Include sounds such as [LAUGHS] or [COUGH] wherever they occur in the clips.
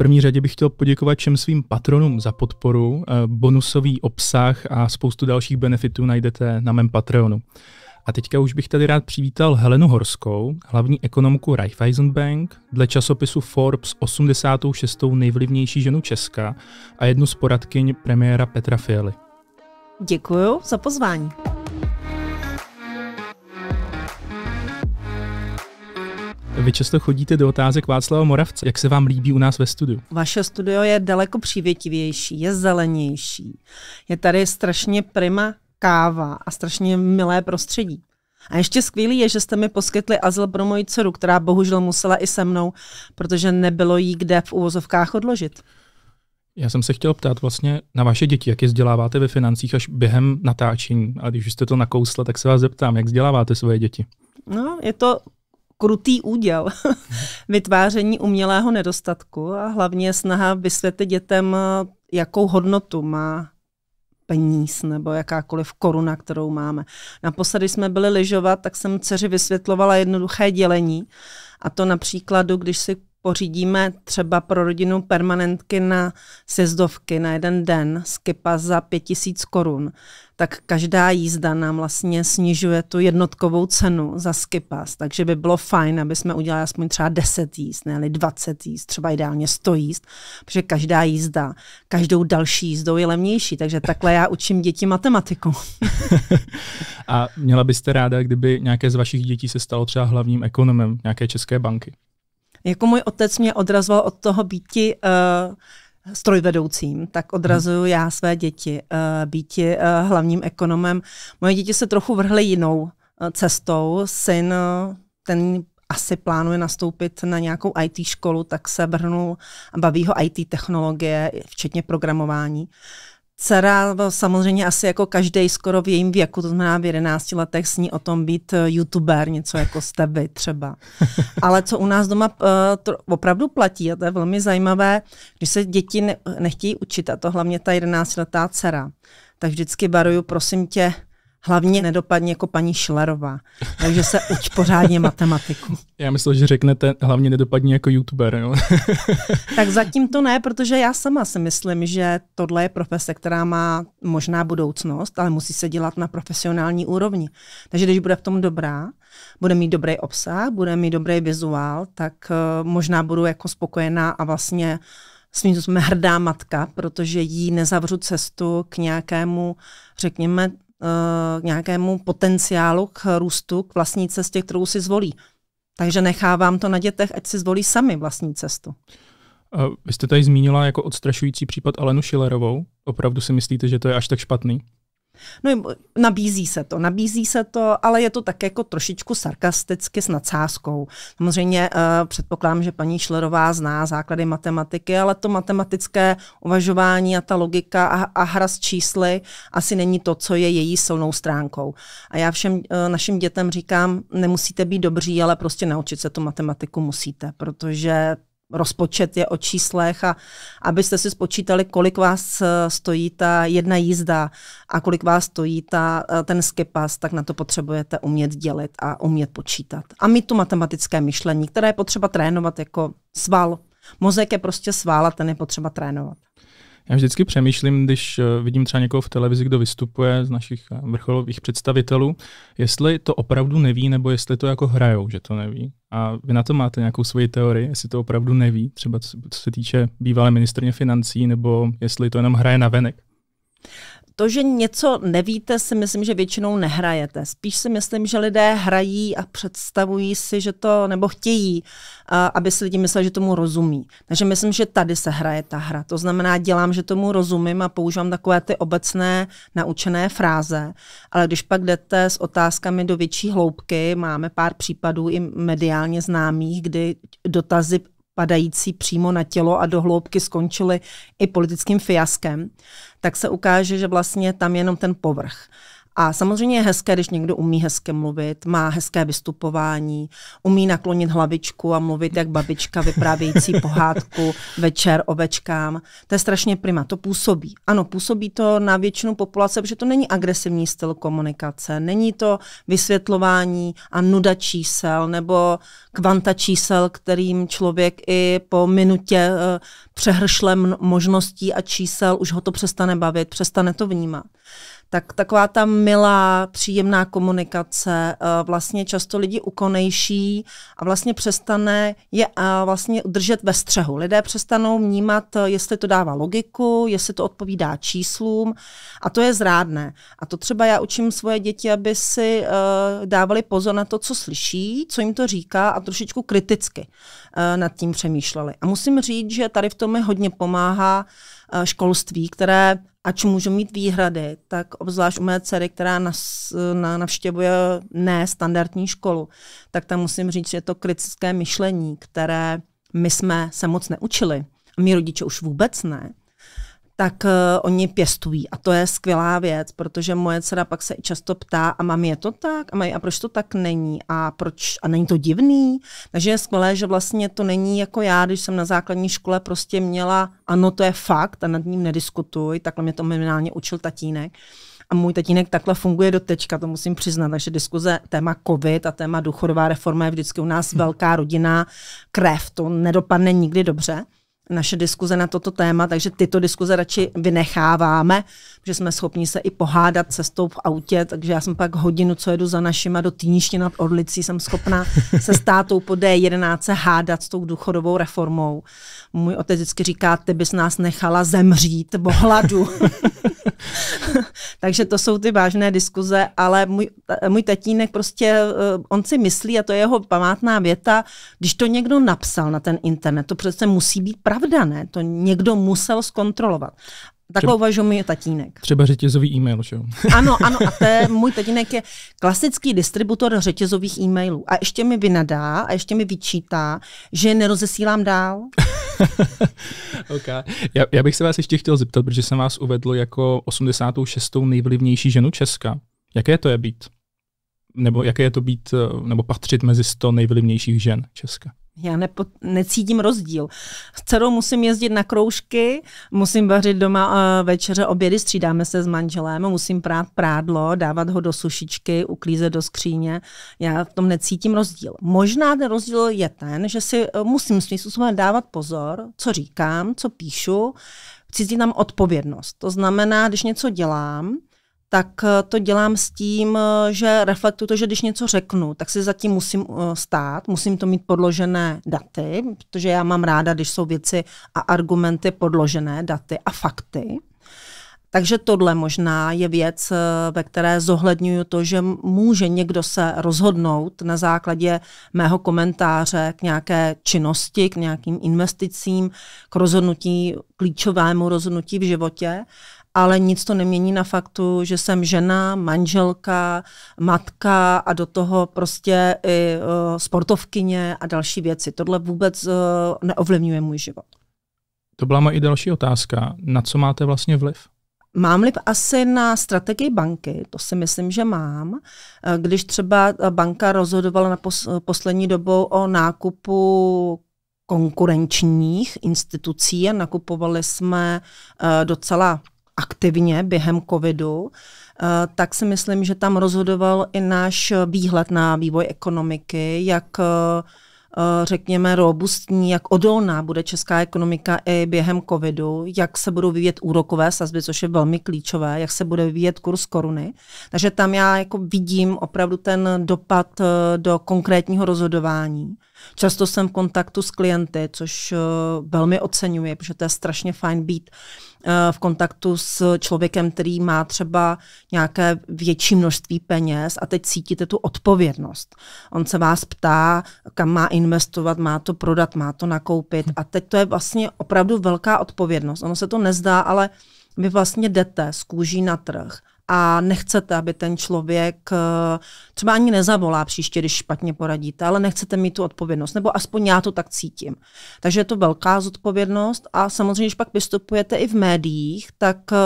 první řadě bych chtěl poděkovat všem svým patronům za podporu. Eh, bonusový obsah a spoustu dalších benefitů najdete na mém Patreonu. A teďka už bych tady rád přivítal Helenu Horskou, hlavní ekonomku Raiffeisen Bank, dle časopisu Forbes 86. nejvlivnější ženu Česka a jednu z poradkyň premiéra Petra Fialy. Děkuji za pozvání. Vy často chodíte do otázek Václava Moravce. Jak se vám líbí u nás ve studiu? Vaše studio je daleko přívětivější, je zelenější. Je tady strašně prima káva a strašně milé prostředí. A ještě skvělý je, že jste mi poskytli azyl pro moji dceru, která bohužel musela i se mnou, protože nebylo jí kde v úvozovkách odložit. Já jsem se chtěl ptát vlastně na vaše děti, jak je vzděláváte ve financích až během natáčení. A když jste to nakousla, tak se vás zeptám, jak vzděláváte svoje děti? No, je to krutý úděl [LAUGHS] vytváření umělého nedostatku a hlavně snaha vysvětlit dětem, jakou hodnotu má peníz nebo jakákoliv koruna, kterou máme. Naposledy jsme byli lyžovat, tak jsem dceři vysvětlovala jednoduché dělení. A to například, když si pořídíme třeba pro rodinu permanentky na sjezdovky na jeden den skipa za pět tisíc korun, tak každá jízda nám vlastně snižuje tu jednotkovou cenu za skipas, takže by bylo fajn, aby jsme udělali aspoň třeba 10 jízd, ne 20 jízd, třeba ideálně 100 jízd, protože každá jízda, každou další jízdou je levnější, takže takhle já učím děti matematiku. [LAUGHS] A měla byste ráda, kdyby nějaké z vašich dětí se stalo třeba hlavním ekonomem nějaké české banky? Jako můj otec mě odrazoval od toho býti uh, strojvedoucím, tak odrazuju já své děti eh, být eh, hlavním ekonomem. Moje děti se trochu vrhly jinou eh, cestou. Syn, ten asi plánuje nastoupit na nějakou IT školu, tak se vrhnul a baví ho IT technologie, včetně programování dcera samozřejmě asi jako každý skoro v jejím věku, to znamená v 11 letech sní o tom být eh, youtuber, něco jako jste vy třeba. [LAUGHS] Ale co u nás doma eh, to opravdu platí, a to je velmi zajímavé, když se děti nechtějí učit, a to hlavně ta 11-letá dcera, tak vždycky baruju, prosím tě, Hlavně nedopadně jako paní Šlerová. Takže se uč pořádně matematiku. Já myslel, že řeknete hlavně nedopadně jako youtuber. Jo? [LAUGHS] tak zatím to ne, protože já sama si myslím, že tohle je profese, která má možná budoucnost, ale musí se dělat na profesionální úrovni. Takže když bude v tom dobrá, bude mít dobrý obsah, bude mít dobrý vizuál, tak eh, možná budu jako spokojená a vlastně svým jsme hrdá matka, protože jí nezavřu cestu k nějakému, řekněme, Eh, k nějakému potenciálu, k růstu, k vlastní cestě, kterou si zvolí. Takže nechávám to na dětech, ať si zvolí sami vlastní cestu. Eh, vy jste tady zmínila jako odstrašující případ Alenu Schillerovou. Opravdu si myslíte, že to je až tak špatný? No, nabízí se to, nabízí se to, ale je to tak jako trošičku sarkasticky s nadsázkou. Samozřejmě uh, předpokládám, že paní Šlerová zná základy matematiky, ale to matematické uvažování a ta logika a, a hra s čísly asi není to, co je její silnou stránkou. A já všem uh, našim dětem říkám, nemusíte být dobří, ale prostě naučit se tu matematiku musíte, protože rozpočet je o číslech a abyste si spočítali, kolik vás eh, stojí ta jedna jízda a kolik vás stojí ta, eh, ten skipas, tak na to potřebujete umět dělit a umět počítat. A mít tu matematické myšlení, které je potřeba trénovat jako sval. Mozek je prostě sval a ten je potřeba trénovat. Já vždycky přemýšlím, když eh, vidím třeba někoho v televizi, kdo vystupuje z našich eh, vrcholových představitelů, jestli to opravdu neví, nebo jestli to jako hrajou, že to neví. A vy na to máte nějakou svoji teorii, jestli to opravdu neví, třeba co se týče bývalé ministrně financí, nebo jestli to jenom hraje na venek. To, že něco nevíte, si myslím, že většinou nehrajete. Spíš si myslím, že lidé hrají a představují si, že to, nebo chtějí, aby si lidi mysleli, že tomu rozumí. Takže myslím, že tady se hraje ta hra. To znamená, dělám, že tomu rozumím a používám takové ty obecné naučené fráze. Ale když pak jdete s otázkami do větší hloubky, máme pár případů i mediálně známých, kdy dotazy padající přímo na tělo a do hloubky skončily i politickým fiaskem, tak se ukáže, že vlastně tam je jenom ten povrch. A samozřejmě je hezké, když někdo umí hezky mluvit, má hezké vystupování, umí naklonit hlavičku a mluvit jak babička vyprávějící [LAUGHS] pohádku večer ovečkám. To je strašně prima, to působí. Ano, působí to na většinu populace, protože to není agresivní styl komunikace, není to vysvětlování a nuda čísel nebo kvanta čísel, kterým člověk i po minutě eh, přehršlem možností a čísel už ho to přestane bavit, přestane to vnímat tak taková ta milá, příjemná komunikace eh, vlastně často lidi ukonejší a vlastně přestane je eh, vlastně udržet ve střehu. Lidé přestanou vnímat, eh, jestli to dává logiku, jestli to odpovídá číslům a to je zrádné. A to třeba já učím svoje děti, aby si dávali pozor na to, co slyší, co jim to říká a trošičku kriticky nad tím přemýšleli. A musím říct, že tady v tom mi hodně pomáhá Eh, školství, které, ač můžu mít výhrady, tak obzvlášť u mé dcery, která nas, eh, na, navštěvuje ne standardní školu, tak tam musím říct, že je to kritické myšlení, které my jsme se moc neučili. A mý rodiče už vůbec ne tak uh, oni pěstují. A to je skvělá věc, protože moje dcera pak se často ptá, a mami, je to tak? A mají, a proč to tak není? A proč? A není to divný? Takže je skvělé, že vlastně to není jako já, když jsem na základní škole prostě měla, ano, to je fakt a nad ním nediskutuj, takhle mě to minimálně učil tatínek. A můj tatínek takhle funguje do tečka, to musím přiznat. Takže diskuze téma COVID a téma důchodová reforma je vždycky u nás hm. velká rodina krev. To nedopadne nikdy dobře naše diskuze na toto téma, takže tyto diskuze radši vynecháváme, že jsme schopni se i pohádat cestou v autě, takže já jsem pak hodinu, co jedu za našima do Týniště nad Orlicí, jsem schopná [LAUGHS] se s tátou po D11 hádat s tou důchodovou reformou. Můj otec vždycky říká, ty bys nás nechala zemřít v hladu. [LAUGHS] takže to jsou ty vážné diskuze, ale můj, můj tatínek prostě, eh, on si myslí, a to je jeho památná věta, když to někdo napsal na ten internet, to přece musí být pravda pravda, ne? To někdo musel zkontrolovat. Takhle uvažuje mi tatínek. Třeba řetězový e-mail, že jo? [LAUGHS] ano, ano, a té, můj tatínek je klasický distributor řetězových e-mailů. A ještě mi vynadá a ještě mi vyčítá, že nerozesílám dál. [LAUGHS] okay. já, já bych se vás ještě chtěl zeptat, protože jsem vás uvedl jako 86. nejvlivnější ženu Česka. Jaké to je být? Nebo jaké je to být, eh, nebo patřit mezi 100 nejvlivnějších žen Česka? Já nepo, necítím rozdíl. S dcerou musím jezdit na kroužky, musím vařit doma uh, večeře obědy, střídáme se s manželem, musím prát prádlo, dávat ho do sušičky, uklízet do skříně. Já v tom necítím rozdíl. Možná ten rozdíl je ten, že si uh, musím s způsobem dávat pozor, co říkám, co píšu. Cítím tam odpovědnost. To znamená, když něco dělám, tak eh, to dělám s tím, eh, že reflektuju to, že když něco řeknu, tak si zatím musím eh, stát, musím to mít podložené daty, protože já mám ráda, když jsou věci a argumenty podložené daty a fakty. Takže tohle možná je věc, ve které zohledňuju to, že může někdo se rozhodnout na základě mého komentáře k nějaké činnosti, k nějakým investicím, k rozhodnutí, klíčovému rozhodnutí v životě ale nic to nemění na faktu, že jsem žena, manželka, matka a do toho prostě i uh, sportovkyně a další věci. Tohle vůbec uh, neovlivňuje můj život. To byla moje i další otázka. Na co máte vlastně vliv? Mám vliv asi na strategii banky, to si myslím, že mám. E, když třeba banka rozhodovala na poslední dobou o nákupu konkurenčních institucí a nakupovali jsme docela aktivně během covidu, eh, tak si myslím, že tam rozhodoval i náš výhled na vývoj ekonomiky, jak eh, řekněme, robustní, jak odolná bude česká ekonomika i během covidu, jak se budou vyvíjet úrokové sazby, což je velmi klíčové, jak se bude vyvíjet kurz koruny. Takže tam já jako vidím opravdu ten dopad eh, do konkrétního rozhodování. Často jsem v kontaktu s klienty, což eh, velmi oceňuji, protože to je strašně fajn být eh, v kontaktu s člověkem, který má třeba nějaké větší množství peněz a teď cítíte tu odpovědnost. On se vás ptá, kam má investovat, má to prodat, má to nakoupit a teď to je vlastně opravdu velká odpovědnost. Ono se to nezdá, ale vy vlastně jdete z kůží na trh a nechcete, aby ten člověk eh, třeba ani nezavolá příště, když špatně poradíte, ale nechcete mít tu odpovědnost, nebo aspoň já to tak cítím. Takže je to velká zodpovědnost a samozřejmě, když pak vystupujete i v médiích, tak eh,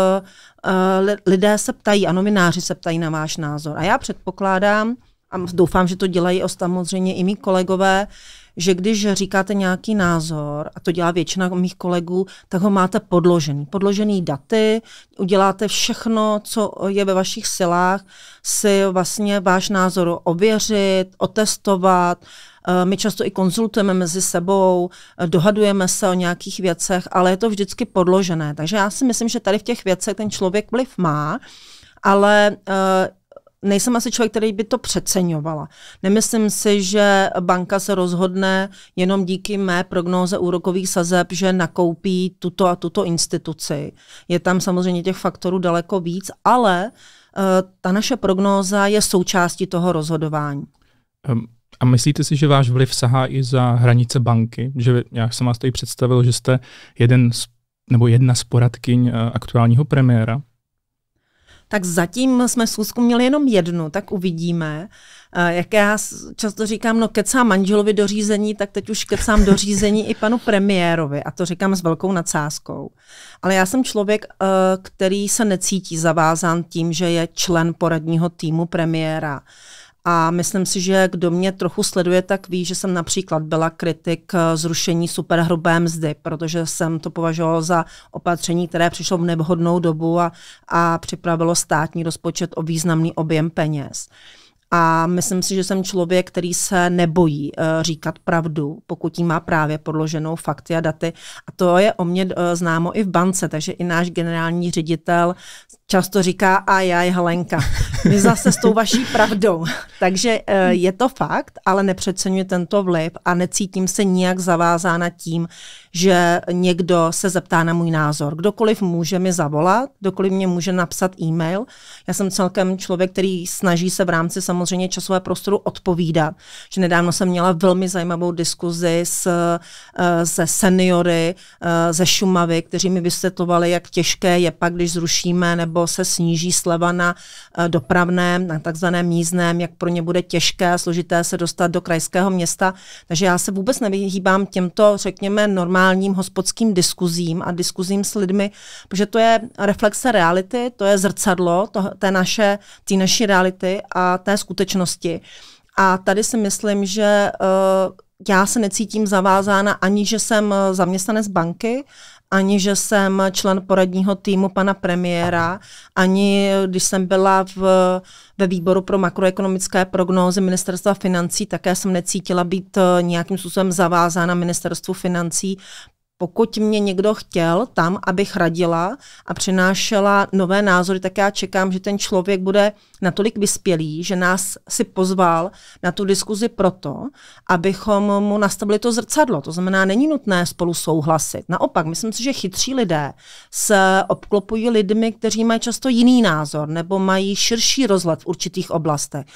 eh, lidé se ptají a novináři se ptají na váš názor. A já předpokládám, a doufám, že to dělají samozřejmě i mý kolegové, že když říkáte nějaký názor, a to dělá většina mých kolegů, tak ho máte podložený. Podložený daty, uděláte všechno, co je ve vašich silách, si vlastně váš názor ověřit, otestovat, eh, my často i konzultujeme mezi sebou, eh, dohadujeme se o nějakých věcech, ale je to vždycky podložené. Takže já si myslím, že tady v těch věcech ten člověk vliv má, ale eh, nejsem asi člověk, který by to přeceňovala. Nemyslím si, že banka se rozhodne jenom díky mé prognóze úrokových sazeb, že nakoupí tuto a tuto instituci. Je tam samozřejmě těch faktorů daleko víc, ale uh, ta naše prognóza je součástí toho rozhodování. Um. A myslíte si, že váš vliv sahá i za hranice banky? Že já jsem vás tady představil, že jste jeden z, nebo jedna z poradkyň eh, aktuálního premiéra tak zatím jsme schůzku měli jenom jednu, tak uvidíme. Eh, jak já často říkám, no kecám manželovi do řízení, tak teď už kecám do řízení i panu premiérovi. A to říkám s velkou nadsázkou. Ale já jsem člověk, eh, který se necítí zavázán tím, že je člen poradního týmu premiéra. A myslím si, že kdo mě trochu sleduje, tak ví, že jsem například byla kritik eh, zrušení superhrubé mzdy, protože jsem to považovala za opatření, které přišlo v nevhodnou dobu a, a připravilo státní rozpočet o významný objem peněz. Uh, a myslím si, že jsem člověk, který se nebojí eh, říkat pravdu, pokud jí má právě podloženou fakty a daty. A to je o mě eh, známo i v bance, takže i náš generální ředitel často říká a já Helenka, my zase s tou vaší pravdou. [LAUGHS] takže eh, je to fakt, ale nepřeceňuji tento vliv a necítím se nijak zavázána tím, že někdo se zeptá na můj názor. Kdokoliv může mi zavolat, kdokoliv mě může napsat e-mail. Já jsem celkem člověk, který snaží se v rámci samozřejmě časové prostoru odpovídat. Že nedávno jsem měla velmi zajímavou diskuzi s, eh, se seniory eh, ze Šumavy, kteří mi vysvětlovali, jak těžké je pak, když zrušíme nebo se sníží sleva na eh, dopravném, na takzvaném mízném, jak pro ně bude těžké a složité se dostat do krajského města. Takže já se vůbec nevyhýbám těmto, řekněme, normálním normálním hospodským diskuzím a diskuzím s lidmi, protože to je reflexe reality, to je zrcadlo to, té naše, té naší reality a té skutečnosti. A tady si myslím, že uh, já se necítím zavázána ani, že jsem eh, zaměstnanec banky, ani že jsem člen poradního týmu pana premiéra, ani když jsem byla v, ve výboru pro makroekonomické prognózy ministerstva financí, také jsem necítila být eh, nějakým způsobem zavázána ministerstvu financí, pokud mě někdo chtěl tam, abych radila a přinášela nové názory, tak já čekám, že ten člověk bude natolik vyspělý, že nás si pozval na tu diskuzi proto, abychom mu nastavili to zrcadlo. To znamená, není nutné spolu souhlasit. Naopak, myslím si, že chytří lidé se obklopují lidmi, kteří mají často jiný názor nebo mají širší rozhled v určitých oblastech.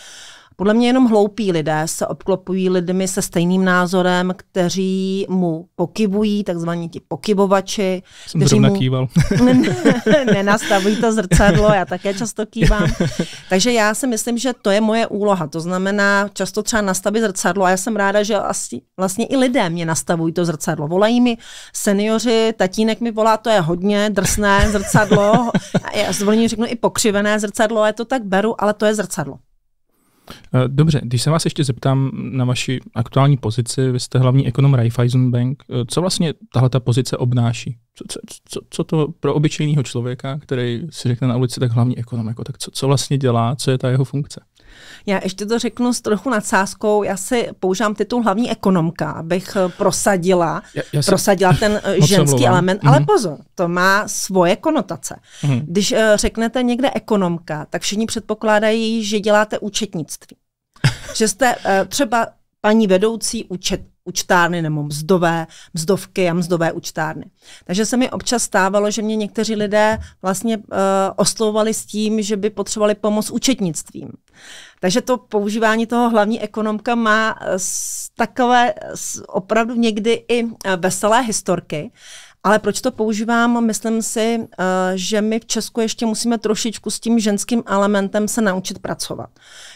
Podle mě jenom hloupí lidé se obklopují lidmi se stejným názorem, kteří mu pokybují, takzvaní ti pokybovači. Jsem kteří mu... kýval. [LAUGHS] Nenastavují to zrcadlo, já také často kývám. Takže já si myslím, že to je moje úloha. To znamená často třeba nastavit zrcadlo a já jsem ráda, že vlastně i lidé mě nastavují to zrcadlo. Volají mi seniori, tatínek mi volá, to je hodně drsné zrcadlo. Já zvolím, řeknu i pokřivené zrcadlo, je to tak beru, ale to je zrcadlo. Eh, dobře, když se vás ještě zeptám na vaši aktuální pozici, vy jste hlavní ekonom Raiffeisen Bank, eh, co vlastně tahle ta pozice obnáší? Co, co, co to pro obyčejného člověka, který si řekne na ulici, tak hlavní ekonom, jako, tak co, co vlastně dělá, co je ta jeho funkce? Já ještě to řeknu s trochu nadsázkou. Já si používám titul hlavní ekonomka, abych eh, prosadila, já, já si... prosadila ten eh, [LAUGHS] ženský mluvám. element. Mm-hmm. Ale mhm. pozor, to má svoje konotace. Mm-hmm. Když uh, řeknete někde ekonomka, tak všichni předpokládají, že děláte účetnictví. [LAUGHS] že jste uh, třeba paní vedoucí účet, učtárny nebo mzdové, mzdovky a mzdové učtárny. Takže se mi občas stávalo, že mě někteří lidé vlastně uh, oslovovali s tím, že by potřebovali pomoc účetnictvím. Takže to používání toho hlavní ekonomka má uh, takové uh, opravdu někdy i eh, veselé historky. Ale proč to používám? Myslím si, eh, že my v Česku ještě musíme trošičku s tím ženským elementem se naučit pracovat.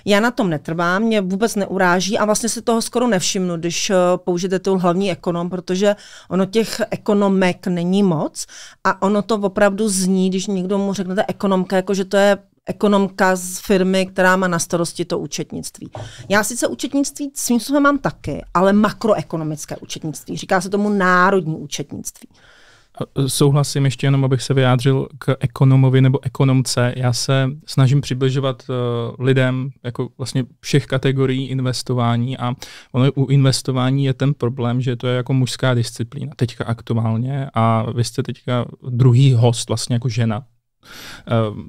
Já na tom netrvám, mě vůbec neuráží a vlastně si toho skoro nevšimnu, když eh, použijete tu hlavní ekonom, protože ono těch ekonomek není moc a ono to opravdu zní, když někdo mu řeknete ekonomka, jako že to je ekonomka z firmy, která má na starosti to účetnictví. Já sice účetnictví svým způsobem mám taky, ale makroekonomické účetnictví. Říká se tomu národní účetnictví. Eh, souhlasím ještě jenom, abych se vyjádřil k ekonomovi nebo ekonomce. Já se snažím přibližovat uh, lidem jako vlastně všech kategorií investování a ono u investování je ten problém, že to je jako mužská disciplína teďka aktuálně a vy jste teďka druhý host vlastně jako žena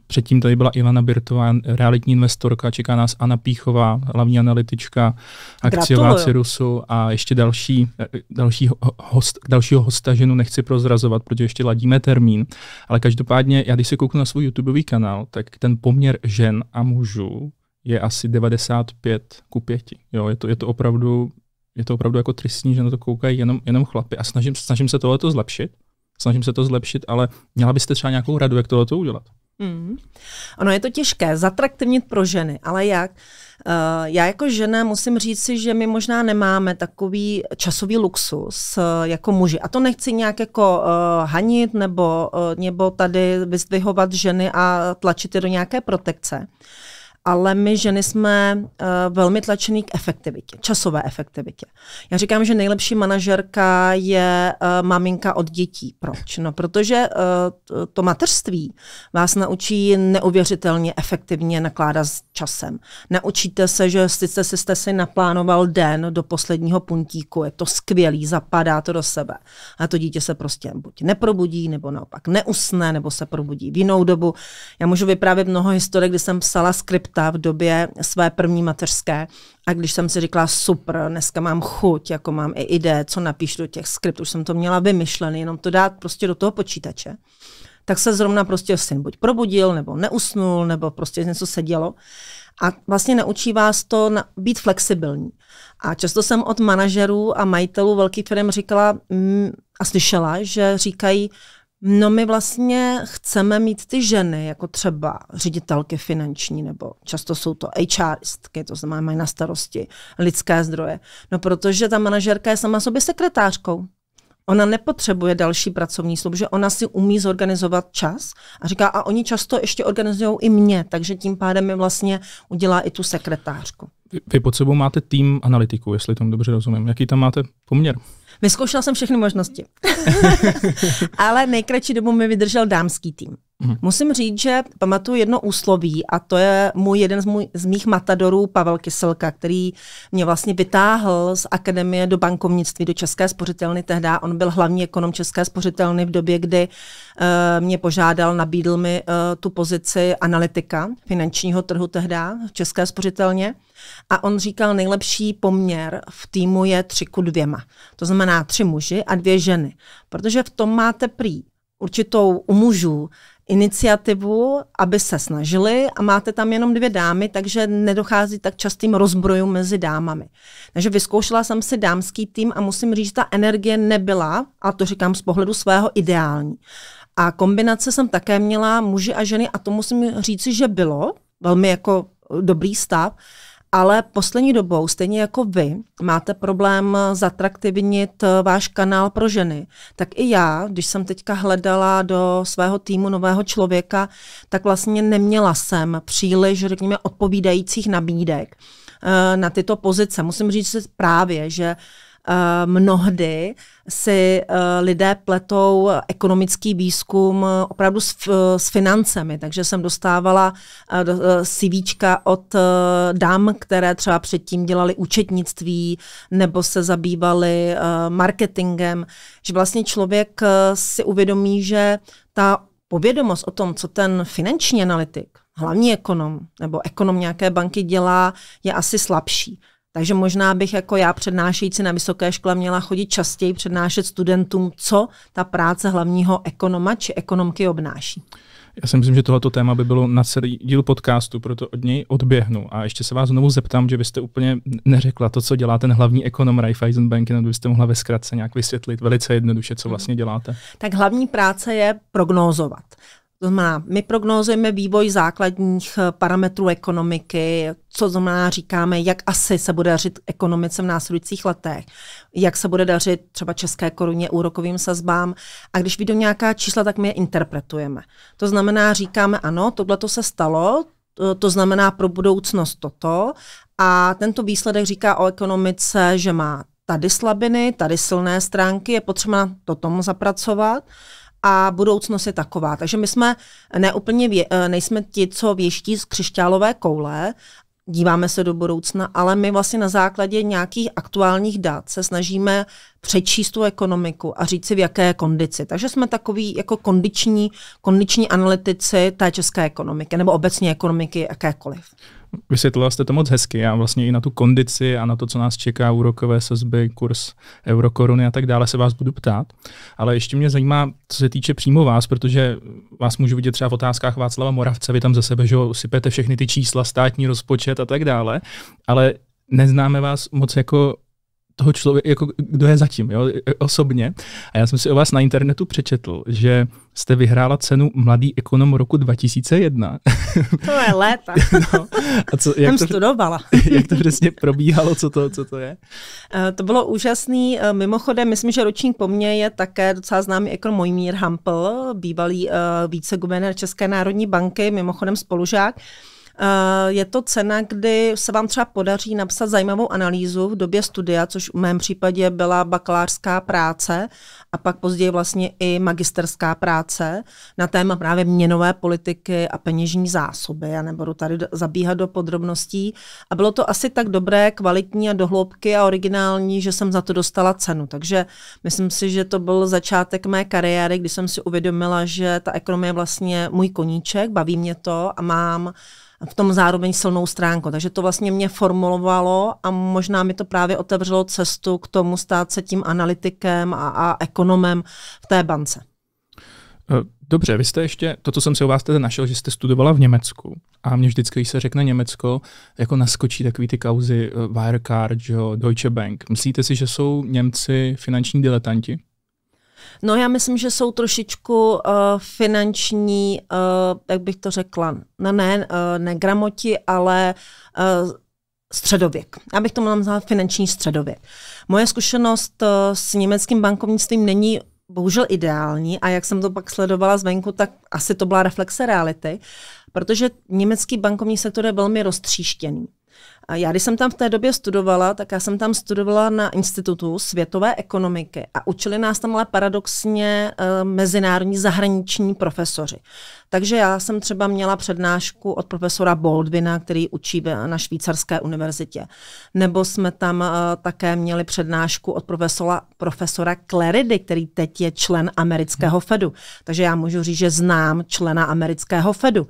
Předtím tady byla Ilana Birtová, realitní investorka, čeká nás Anna Píchová, hlavní analytička akciová Cirusu a ještě další, další host, dalšího hosta ženu nechci prozrazovat, protože ještě ladíme termín. Ale každopádně, já když se kouknu na svůj YouTubeový kanál, tak ten poměr žen a mužů je asi 95 ku 5. Jo, je, to, je to opravdu je to opravdu jako tristní, že na to koukají jenom, jenom chlapy a snažím, snažím se tohleto zlepšit snažím se to zlepšit, ale měla byste třeba nějakou radu, jak tohle to udělat? Mm. Ono je to těžké, zatraktivnit pro ženy, ale jak? Uh, já jako žena musím říct si, že my možná nemáme takový časový luxus uh, jako muži. A to nechci nějak jako uh, hanit nebo, nebo tady vyzdvihovat ženy a tlačit je do nějaké protekce ale my ženy jsme uh, velmi tlačený k efektivitě, časové efektivitě. Já říkám, že nejlepší manažerka je uh, maminka od dětí. Proč? No, protože uh, to mateřství vás naučí neuvěřitelně efektivně nakládat s časem. Naučíte se, že sice jste si naplánoval den do posledního puntíku, je to skvělý, zapadá to do sebe. A to dítě se prostě buď neprobudí, nebo naopak neusne, nebo se probudí v jinou dobu. Já můžu vyprávět mnoho historik, kdy jsem psala skript čerta v době své první mateřské. A když jsem si říkala, super, dneska mám chuť, jako mám i ide, co napíšu do těch skriptů, už jsem to měla vymyšlený, jenom to dát prostě do toho počítače, tak se zrovna prostě syn buď probudil, nebo neusnul, nebo prostě něco se dělo. A vlastně naučí vás to na, být flexibilní. A často jsem od manažerů a majitelů velkých firm říkala mm, a slyšela, že říkají, No my vlastně chceme mít ty ženy, jako třeba ředitelky finanční, nebo často jsou to HRistky, to znamená mají na starosti lidské zdroje. No protože ta manažerka je sama sobě sekretářkou. Ona nepotřebuje další pracovní slub, že ona si umí zorganizovat čas a říká, a oni často ještě organizují i mě, takže tím pádem mi vlastně udělá i tu sekretářku. Vy pod sebou máte tým analytiku, jestli tomu dobře rozumím. Jaký tam máte poměr? Vyzkoušela jsem všechny možnosti. [LAUGHS] Ale nejkratší dobu mi vydržel dámský tým. Mhm. Musím říct, že pamatuju jedno úsloví a to je můj jeden z, můj, z mých matadorů Pavel Kyselka, který mě vlastně vytáhl z akademie do bankovnictví, do České spořitelny tehdy. On byl hlavní ekonom České spořitelny v době, kdy uh, mě požádal, nabídl mi uh, tu pozici analytika finančního trhu tehdy v České spořitelně. A on říkal, nejlepší poměr v týmu je tři ku dvěma. To znamená tři muži a dvě ženy. Protože v tom máte prý určitou u mužů iniciativu, aby se snažili a máte tam jenom dvě dámy, takže nedochází tak častým rozbrojům mezi dámami. Takže vyzkoušela jsem si dámský tým a musím říct, že ta energie nebyla, a to říkám z pohledu svého, ideální. A kombinace jsem také měla muži a ženy a to musím říci, že bylo velmi jako dobrý stav, ale poslední dobou, stejně jako vy, máte problém zatraktivnit eh, váš kanál pro ženy. Tak i já, když jsem teďka hledala do svého týmu nového člověka, tak vlastně neměla jsem příliš, řekněme, odpovídajících nabídek eh, na tyto pozice. Musím říct právě, že Eh, mnohdy si eh, lidé pletou ekonomický výzkum eh, opravdu s, s financemi, takže jsem dostávala CVčka od dám, které třeba předtím dělali účetnictví nebo se zabývali marketingem, že vlastně člověk si uvědomí, že ta povědomost o tom, co ten finanční analytik, hlavní ekonom nebo ekonom nějaké banky dělá, je asi slabší. Takže možná bych jako já přednášející na vysoké škole měla chodit častěji přednášet studentům, co ta práce hlavního ekonoma či ekonomky obnáší. Já si myslím, že tohleto téma by bylo na celý díl podcastu, proto od něj odběhnu. A ještě se vás znovu zeptám, že byste úplně neřekla to, co dělá ten hlavní ekonom Raiffeisen Bank, jenom byste mohla ve zkratce nějak vysvětlit velice jednoduše, co mhm. vlastně děláte. Tak hlavní práce je prognózovat. To znamená, my prognózujeme vývoj základních eh, parametrů ekonomiky, co znamená, říkáme, jak asi se bude dařit ekonomice v následujících letech, jak se bude dařit třeba české koruně úrokovým sazbám. A když vyjdou nějaká čísla, tak my je interpretujeme. To znamená, říkáme, ano, tohle to se stalo, to, to znamená pro budoucnost toto. A tento výsledek říká o ekonomice, že má tady slabiny, tady silné stránky, je potřeba to tomu zapracovat a budoucnost je taková. Takže my jsme neúplně, vě, eh, nejsme ti, co věští z křišťálové koule, díváme se do budoucna, ale my vlastně na základě nějakých aktuálních dat se snažíme přečíst tu ekonomiku a říct si, v jaké kondici. Takže jsme takový jako kondiční, kondiční analytici té české ekonomiky nebo obecně ekonomiky jakékoliv. Vysvětlila jste to moc hezky. Já vlastně i na tu kondici a na to, co nás čeká, úrokové sazby, kurz eurokoruny a tak dále, se vás budu ptát. Ale ještě mě zajímá, co se týče přímo vás, protože vás můžu vidět třeba v otázkách Václava Moravce, vy tam ze sebe, že sypete všechny ty čísla, státní rozpočet a tak dále, ale neznáme vás moc jako toho člověka, jako kdo je zatím, jo, e, osobně. A já jsem si o vás na internetu přečetl, že jste vyhrála cenu Mladý ekonom roku 2001. To je [LAUGHS] léta. no, a co, jak to, studovala. [LAUGHS] jak to přesně probíhalo, co to, co to je? E, to bylo úžasný. E, mimochodem, myslím, že ročník po mně je také docela známý ekonom Mojmír Hampel, bývalý uh, víceguvernér České národní banky, mimochodem spolužák. Uh, Eh, je to cena, kdy se vám třeba podaří napsat zajímavou analýzu v době studia, což v mém případě byla bakalářská práce a pak později vlastně i magisterská práce na téma právě měnové politiky a peněžní zásoby. Já nebudu tady zabíhat do podrobností. A bylo to asi tak dobré, kvalitní a dohloubky a originální, že jsem za to dostala cenu. Takže myslím si, že to byl začátek mé kariéry, kdy jsem si uvědomila, že ta ekonomie je vlastně můj koníček, baví mě to a mám v tom zároveň silnou stránku. Takže to vlastně mě formulovalo a možná mi to právě otevřelo cestu k tomu stát se tím analytikem a, a ekonomem v té bance. Eh, dobře, vy jste ještě, to, co jsem si u vás tedy našel, že jste studovala v Německu. A mě vždycky, když se řekne Německo, jako naskočí takový ty kauzy eh, Wirecard, Deutsche Bank. Myslíte si, že jsou Němci finanční diletanti? No já myslím, že jsou trošičku uh, finanční, uh, jak bych to řekla, no ne, uh, eh, ne gramoti, ale uh, středověk. Já bych tomu nazvala finanční středověk. Moje zkušenost uh, s německým bankovnictvím není bohužel ideální a jak jsem to pak sledovala zvenku, tak asi to byla reflexe reality, protože německý bankovní sektor je velmi roztříštěný. Já když jsem tam v té době studovala, tak já jsem tam studovala na Institutu světové ekonomiky a učili nás tam ale paradoxně uh, mezinárodní zahraniční profesoři. Takže já jsem třeba měla přednášku od profesora Boldvina, který učí na Švýcarské univerzitě. Nebo jsme tam uh, také měli přednášku od profesora, profesora Kleridy, který teď je člen amerického Fedu. Takže já můžu říct, že znám člena amerického Fedu. Uh,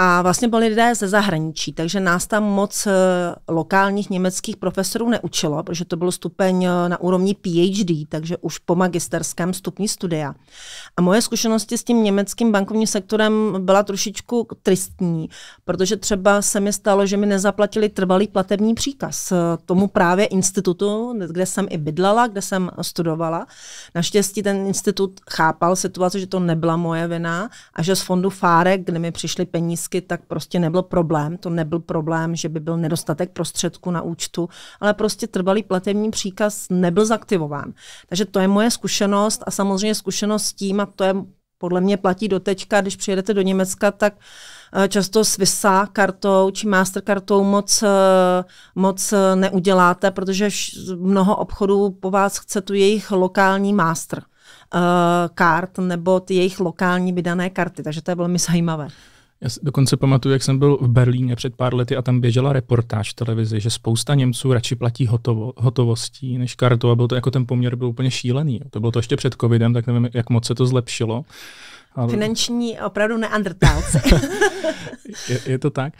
a vlastně byli lidé ze zahraničí, takže nás tam moc eh, lokálních německých profesorů neučilo, protože to byl stupeň eh, na úrovni PhD, takže už po magisterském stupni studia. A moje zkušenosti s tím německým bankovním sektorem byla trošičku tristní, protože třeba se mi stalo, že mi nezaplatili trvalý platební příkaz eh, tomu právě institutu, kde jsem i bydlela, kde jsem studovala. Naštěstí ten institut chápal situaci, že to nebyla moje vina a že z fondu Fárek, kde mi přišly peníze, otázky, tak prostě nebyl problém. To nebyl problém, že by byl nedostatek prostředků na účtu, ale prostě trvalý platební příkaz nebyl zaktivován. Takže to je moje zkušenost a samozřejmě zkušenost s tím, a to je podle mě platí do teďka, když přijedete do Německa, tak eh, často s Visa kartou či Mastercardou moc, eh, moc eh, neuděláte, protože mnoho obchodů po vás chce tu jejich lokální master kart nebo ty jejich lokální vydané karty. Takže to je velmi zajímavé. Já si dokonce pamatuju, jak jsem byl v Berlíně před pár lety a tam běžela reportáž v televizi, že spousta Němců radši platí hotovo, hotovostí než kartou a byl to jako ten poměr byl úplně šílený. To bylo to ještě před covidem, tak nevím, jak moc se to zlepšilo. Ale... Finanční opravdu neandrtálci. [LAUGHS] je, je to tak.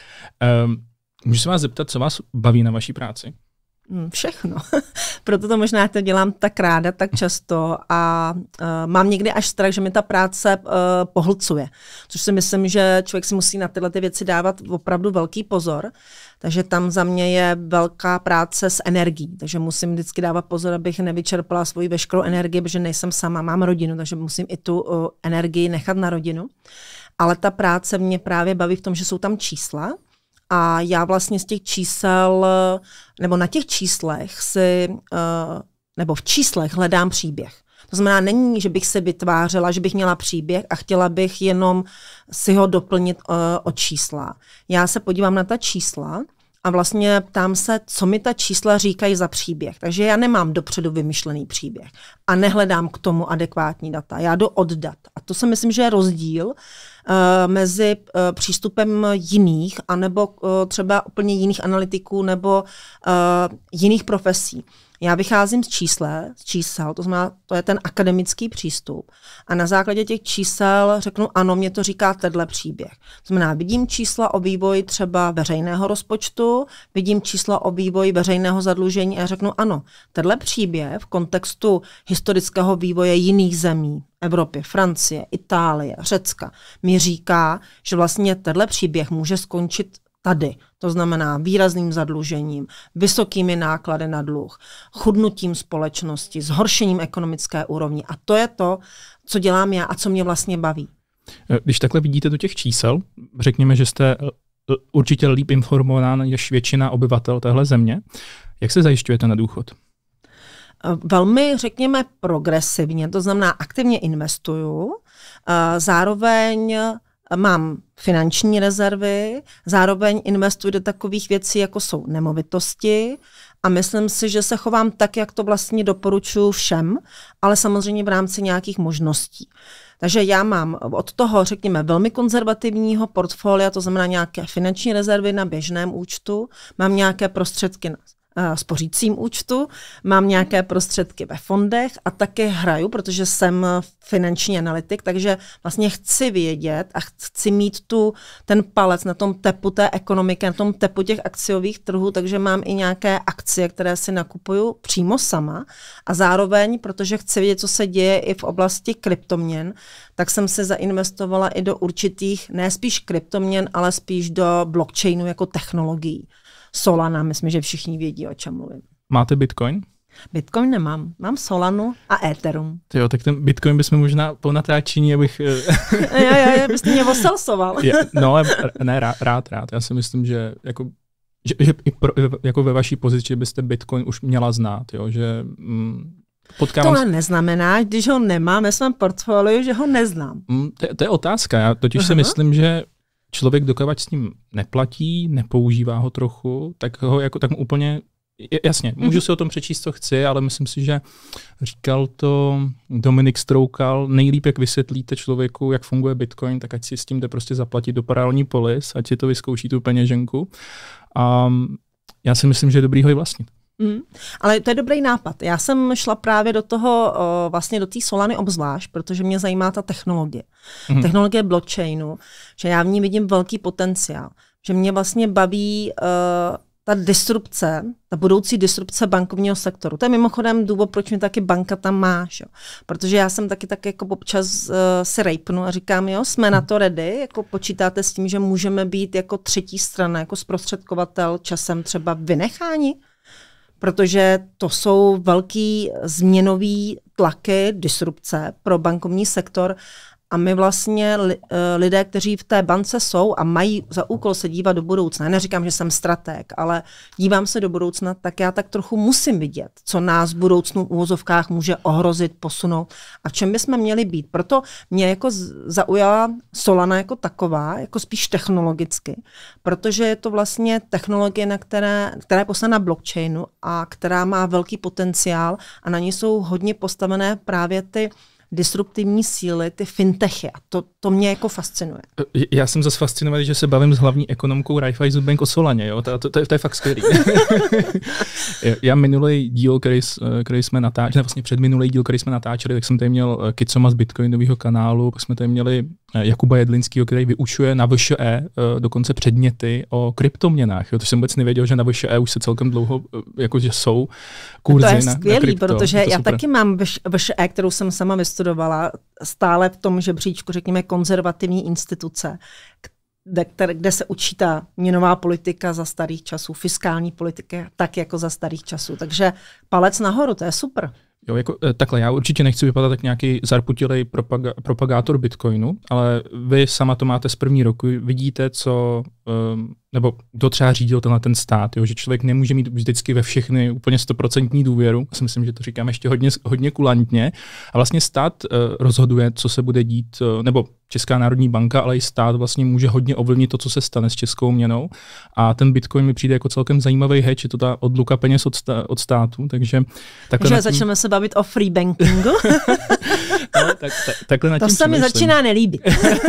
Um, můžu se vás zeptat, co vás baví na vaší práci? Hm, všechno. [LAUGHS] Proto to možná to dělám tak ráda, tak často a uh, mám někdy až strach, že mi ta práce uh, pohlcuje. Což si myslím, že člověk si musí na tyhle ty věci dávat opravdu velký pozor. Takže tam za mě je velká práce s energií. Takže musím vždycky dávat pozor, abych nevyčerpala svoji veškerou energii, protože nejsem sama, mám rodinu, takže musím i tu uh, energii nechat na rodinu. Ale ta práce mě právě baví v tom, že jsou tam čísla, a já vlastně z těch čísel, nebo na těch číslech si, eh, nebo v číslech hledám příběh. To znamená, není, že bych se vytvářela, že bych měla příběh a chtěla bych jenom si ho doplnit eh, o čísla. Já se podívám na ta čísla a vlastně ptám se, co mi ta čísla říkají za příběh. Takže já nemám dopředu vymyšlený příběh a nehledám k tomu adekvátní data. Já jdu od dat. A to si myslím, že je rozdíl Eh, mezi eh, přístupem jiných, anebo eh, třeba úplně jiných analytiků nebo jiných profesí. Já vycházím z čísle, z čísel, to znamená, to je ten akademický přístup. A na základě těch čísel řeknu, ano, mě to říká tenhle příběh. To znamená, vidím čísla o vývoji třeba veřejného rozpočtu, vidím čísla o vývoji veřejného zadlužení a řeknu, ano, tenhle příběh v kontextu historického vývoje jiných zemí, Evropy, Francie, Itálie, Řecka, mi říká, že vlastně tenhle příběh může skončit tady. To znamená výrazným zadlužením, vysokými náklady na dluh, chudnutím společnosti, zhoršením ekonomické úrovni. A to je to, co dělám já a co mě vlastně baví. E, když takhle vidíte do těch čísel, řekněme, že jste e, určitě líp informovaná než většina obyvatel téhle země, jak se zajišťujete na důchod? E, velmi, řekněme, progresivně, to znamená aktivně investuju, zároveň mám finanční rezervy, zároveň investuji do takových věcí, jako jsou nemovitosti a myslím si, že se chovám tak, jak to vlastně doporučuju všem, ale samozřejmě v rámci nějakých možností. Takže já mám od toho, řekněme, velmi konzervativního portfolia, to znamená nějaké finanční rezervy na běžném účtu, mám nějaké prostředky na Eh, spořícím účtu, mám nějaké prostředky ve fondech a taky hraju, protože jsem finanční analytik, takže vlastně chci vědět a chci mít tu, ten palec na tom tepu té ekonomiky, na tom tepu těch akciových trhů, takže mám i nějaké akcie, které si nakupuju přímo sama a zároveň, protože chci vědět, co se děje i v oblasti kryptoměn, tak jsem se zainvestovala i do určitých, ne spíš kryptoměn, ale spíš do blockchainu jako technologií. Solana, myslím, že všichni vědí, o čem mluvím. Máte Bitcoin? Bitcoin nemám, mám Solanu a Ethereum. Ty jo, tak ten Bitcoin mi možná po natáčení, abych... Eh, [LAUGHS] jo, jo, jo, [LAUGHS] byste mě oselsoval. je, no, ne, rád, rád, rád. Já si myslím, že jako že, že i pro, jako ve vaší pozici byste Bitcoin už měla znát, jo? že mm, potkávám... Tohle neznamená, když ho nemám ve svém portfoliu, že ho neznám. Mm, to, to je otázka, já totiž uh-huh. si myslím, že člověk, dokávat s ním neplatí, nepoužívá ho trochu, tak ho jako tak mu úplně Jasně, můžu mhm. si o tom přečíst, co chci, ale myslím si, že říkal to Dominik Stroukal, nejlíp, jak vysvětlíte člověku, jak funguje Bitcoin, tak ať si s tím jde prostě zaplatit do paralelní polis, ať si to vyzkouší tu peněženku. A já si myslím, že je dobrý ho i vlastnit. Mm. Ale to je dobrý nápad. Já jsem šla právě do toho, o, vlastně do té Solany obzvlášť, protože mě zajímá ta technologie. Mm. Technologie blockchainu, že já v ní vidím velký potenciál. Že mě vlastně baví uh, ta disrupce, ta budoucí disrupce bankovního sektoru. To je mimochodem důvod, proč mi taky banka tam má. Že? Protože já jsem taky tak jako občas uh, si rejpnu a říkám, jo, jsme na to ready, jako počítáte s tím, že můžeme být jako třetí strana, jako zprostředkovatel časem třeba vynechání protože to jsou velký změnový tlaky, disrupce pro bankovní sektor a my vlastně eh, lidé, kteří v té bance jsou a mají za úkol se dívat do budoucna, já neříkám, že jsem strateg, ale dívám se do budoucna, tak já tak trochu musím vidět, co nás v budoucnu v úvozovkách může ohrozit, posunout a v čem bychom měli být. Proto mě jako zaujala Solana jako taková, jako spíš technologicky, protože je to vlastně technologie, na které, která je postavena na blockchainu a která má velký potenciál a na ní jsou hodně postavené právě ty uh, disruptivní síly, ty fintechy. A to, to mě jako fascinuje. E, já jsem zase fascinovaný, že se bavím s hlavní ekonomkou Raiffeisen Bank o Solaně. Jo? To, to, to, je, to je fakt skvělý. [LAUGHS] Já minulý díl, který, e, který jsme natáčeli, ne, vlastně předminulý díl, který jsme natáčeli, tak jsem tady měl e, Kicoma z Bitcoinového kanálu, pak jsme tady měli Eh, Jakuba Jedlinského, který vyučuje na VŠE eh, dokonce předměty o kryptoměnách. Jo, to jsem vůbec nevěděl, že na VŠE už se celkem dlouho eh, jakože jsou kurzy To je na, skvělý, na krypto. protože já taky mám VŠE, kterou jsem sama vystudovala, stále v tom žebříčku, řekněme, konzervativní instituce, kde, kde se ta měnová politika za starých časů, fiskální politika tak jako za starých časů. Takže palec nahoru, to je super. Jo, jako, eh, takhle, já určitě nechci vypadat tak nějaký zarputilej propaga- propagátor Bitcoinu, ale vy sama to máte z první roku, vidíte, co Ehm, nebo kdo třeba řídil tenhle ten stát, jo, že člověk nemůže mít vždycky ve všechny úplně stoprocentní důvěru. Já si myslím, že to říkám ještě hodně, hodně kulantně. A vlastně stát eh, rozhoduje, co se bude dít, eh, nebo Česká národní banka, ale i stát vlastně může hodně ovlivnit to, co se stane s českou měnou. A ten Bitcoin mi přijde jako celkem zajímavý hedge, je to ta odluka peněz od, stá, od státu, takže... Takže tím... začneme se bavit o free bankingu. [LAUGHS] No, tak, tak, takhle to tím se mi začíná nelíbit.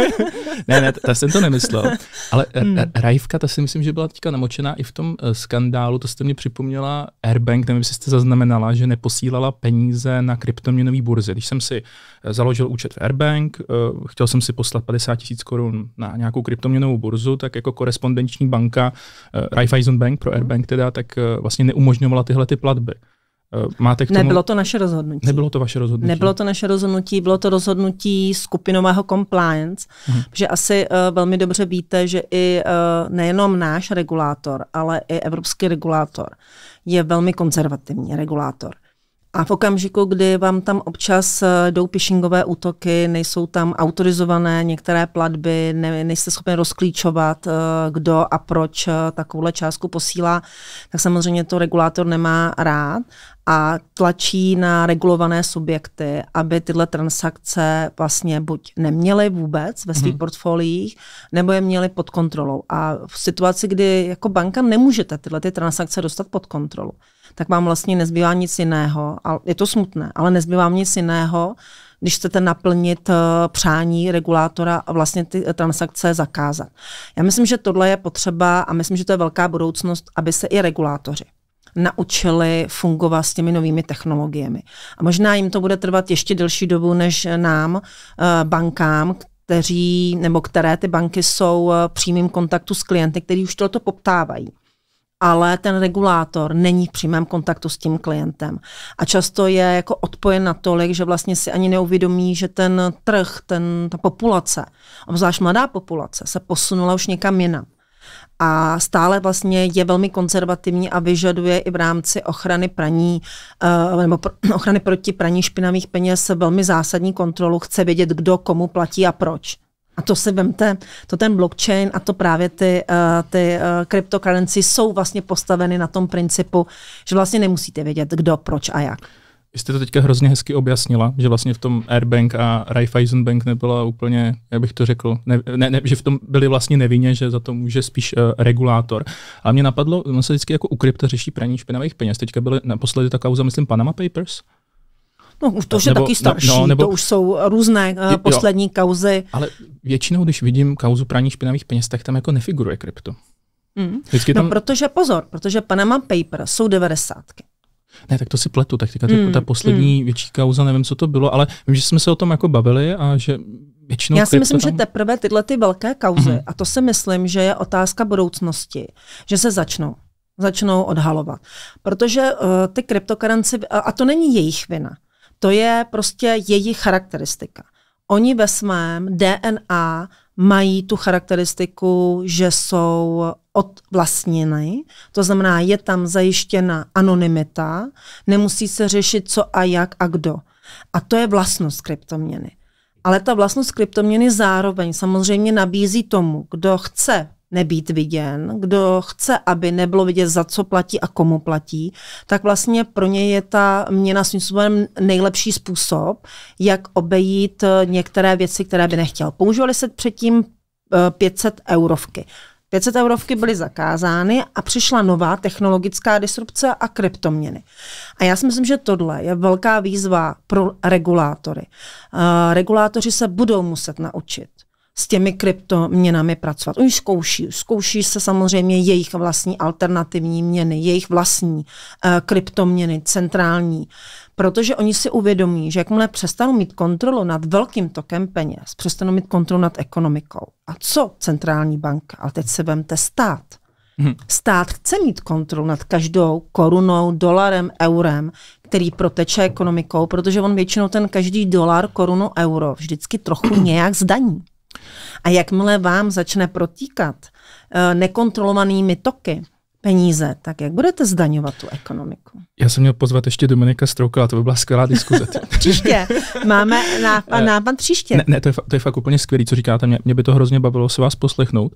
[LAUGHS] ne, ne, ta jsem to nemyslel. Ale hmm. Rajvka, ta si myslím, že byla teďka namočená i v tom eh, skandálu, to jste mě připomněla Airbank, nevím, jestli jste zaznamenala, že neposílala peníze na kryptoměnové burzy. Když jsem si eh, založil účet v Airbank, eh, chtěl jsem si poslat 50 tisíc korun na nějakou kryptoměnovou burzu, tak jako korespondenční banka Raiffeisen Bank pro Airbank teda, tak vlastně neumožňovala tyhle ty platby. Eh, máte k tomu... Nebylo to naše rozhodnutí. Nebylo to vaše rozhodnutí. Nebylo to naše rozhodnutí, bylo to rozhodnutí skupinového compliance, hmm. že asi uh, velmi dobře víte, že i uh, nejenom náš regulátor, ale i evropský regulátor je velmi konzervativní regulátor. A v okamžiku, kdy vám tam občas eh, jdou phishingové útoky, nejsou tam autorizované některé platby, ne, nejste schopni rozklíčovat, eh, kdo a proč eh, takovouhle částku posílá, tak samozřejmě to regulátor nemá rád a tlačí na regulované subjekty, aby tyhle transakce vlastně buď neměly vůbec ve svých hmm. portfoliích, nebo je měly pod kontrolou. A v situaci, kdy jako banka nemůžete tyhle ty transakce dostat pod kontrolu, tak vám vlastně nezbývá nic jiného. A je to smutné, ale nezbývá nic jiného, když chcete naplnit eh, přání regulátora a vlastně ty eh, transakce zakázat. Já myslím, že tohle je potřeba a myslím, že to je velká budoucnost, aby se i regulátoři naučili fungovat s těmi novými technologiemi. A možná jim to bude trvat ještě delší dobu než nám, eh, bankám, kteří, nebo které ty banky jsou přímým kontaktu s klienty, kteří už toto poptávají ale ten regulátor není v přímém kontaktu s tím klientem. A často je jako odpojen natolik, že vlastně si ani neuvědomí, že ten trh, ten, ta populace, obzvlášť mladá populace, se posunula už někam jinam a stále vlastně je velmi konzervativní a vyžaduje i v rámci ochrany praní eh, nebo pro, [CLEARS THROAT] ochrany proti praní špinavých peněz velmi zásadní kontrolu. Chce vědět, kdo komu platí a proč. A to si vemte, to ten blockchain a to právě ty, uh, ty uh, cryptocurrency jsou vlastně postaveny na tom principu, že vlastně nemusíte vědět, kdo, proč a jak. Vy jste to teďka hrozně hezky objasnila, že vlastně v tom Airbank a Raiffeisen Bank nebyla úplně, jak bych to řekl, ne, ne, ne, že v tom byli vlastně nevinně, že za to může spíš uh, regulátor. A mě napadlo, ono se vždycky jako u krypta řeší praní špinavých peněz. Teďka byly naposledy ta kauza, myslím, Panama Papers. No už to už nebo, taky starší, no, nebo, to už jsou různé uh, poslední jo, kauzy. Ale většinou, když vidím kauzu praní špinavých peněz, tak tam jako nefiguruje krypto. Mm. No, tam... No protože pozor, protože Panama Paper jsou devadesátky. Ne, tak to si pletu, tak teďka mm, ta poslední mm. větší kauza, nevím, co to bylo, ale vím, že jsme se o tom jako bavili a že většinou... Já si myslím, tam... že teprve tyhle ty velké kauzy, mm. a to si myslím, že je otázka budoucnosti, že se začnou začnou odhalovat. Protože uh, ty kryptokarenci, a to není jejich vina, to je prostě jejich charakteristika. Oni ve svém DNA mají tu charakteristiku, že jsou odvlastněny, to znamená, je tam zajištěna anonymita, nemusí se řešit co a jak a kdo. A to je vlastnost kryptoměny. Ale ta vlastnost kryptoměny zároveň samozřejmě nabízí tomu, kdo chce nebýt viděn, kdo chce, aby nebylo vidět, za co platí a komu platí, tak vlastně pro ně je ta měna svým způsobem nejlepší způsob, jak obejít eh, některé věci, které by nechtěl. Používali se předtím 500 eh, eurovky. 500 eurovky byly zakázány a přišla nová technologická disrupce a kryptoměny. A já si myslím, že tohle je velká výzva pro regulátory. Uh, regulátoři se budou muset naučit, s těmi kryptoměnami pracovat. Oni zkouší. Zkouší se samozřejmě jejich vlastní alternativní měny, jejich vlastní uh, kryptoměny, centrální. Protože oni si uvědomí, že jakmile přestanou mít kontrolu nad velkým tokem peněz, přestanou mít kontrolu nad ekonomikou. A co centrální banka? A teď se vemte stát. Hmm. Stát chce mít kontrolu nad každou korunou, dolarem, eurem, který proteče ekonomikou, protože on většinou ten každý dolar, korunu, euro vždycky trochu [CLEARS THROAT] nějak zdaní. A jakmile vám začne protíkat eh, nekontrolovanými toky, peníze, tak jak budete zdaňovat tu ekonomiku? Já jsem měl pozvat ještě Dominika Stroukala, to by byla skvělá diskuze. [LAUGHS] příště. Máme nápad, eh, nápad příště. Ne, ne to, je, to je fakt úplně skvělý, co říkáte. Mě, mě by to hrozně bavilo se vás poslechnout.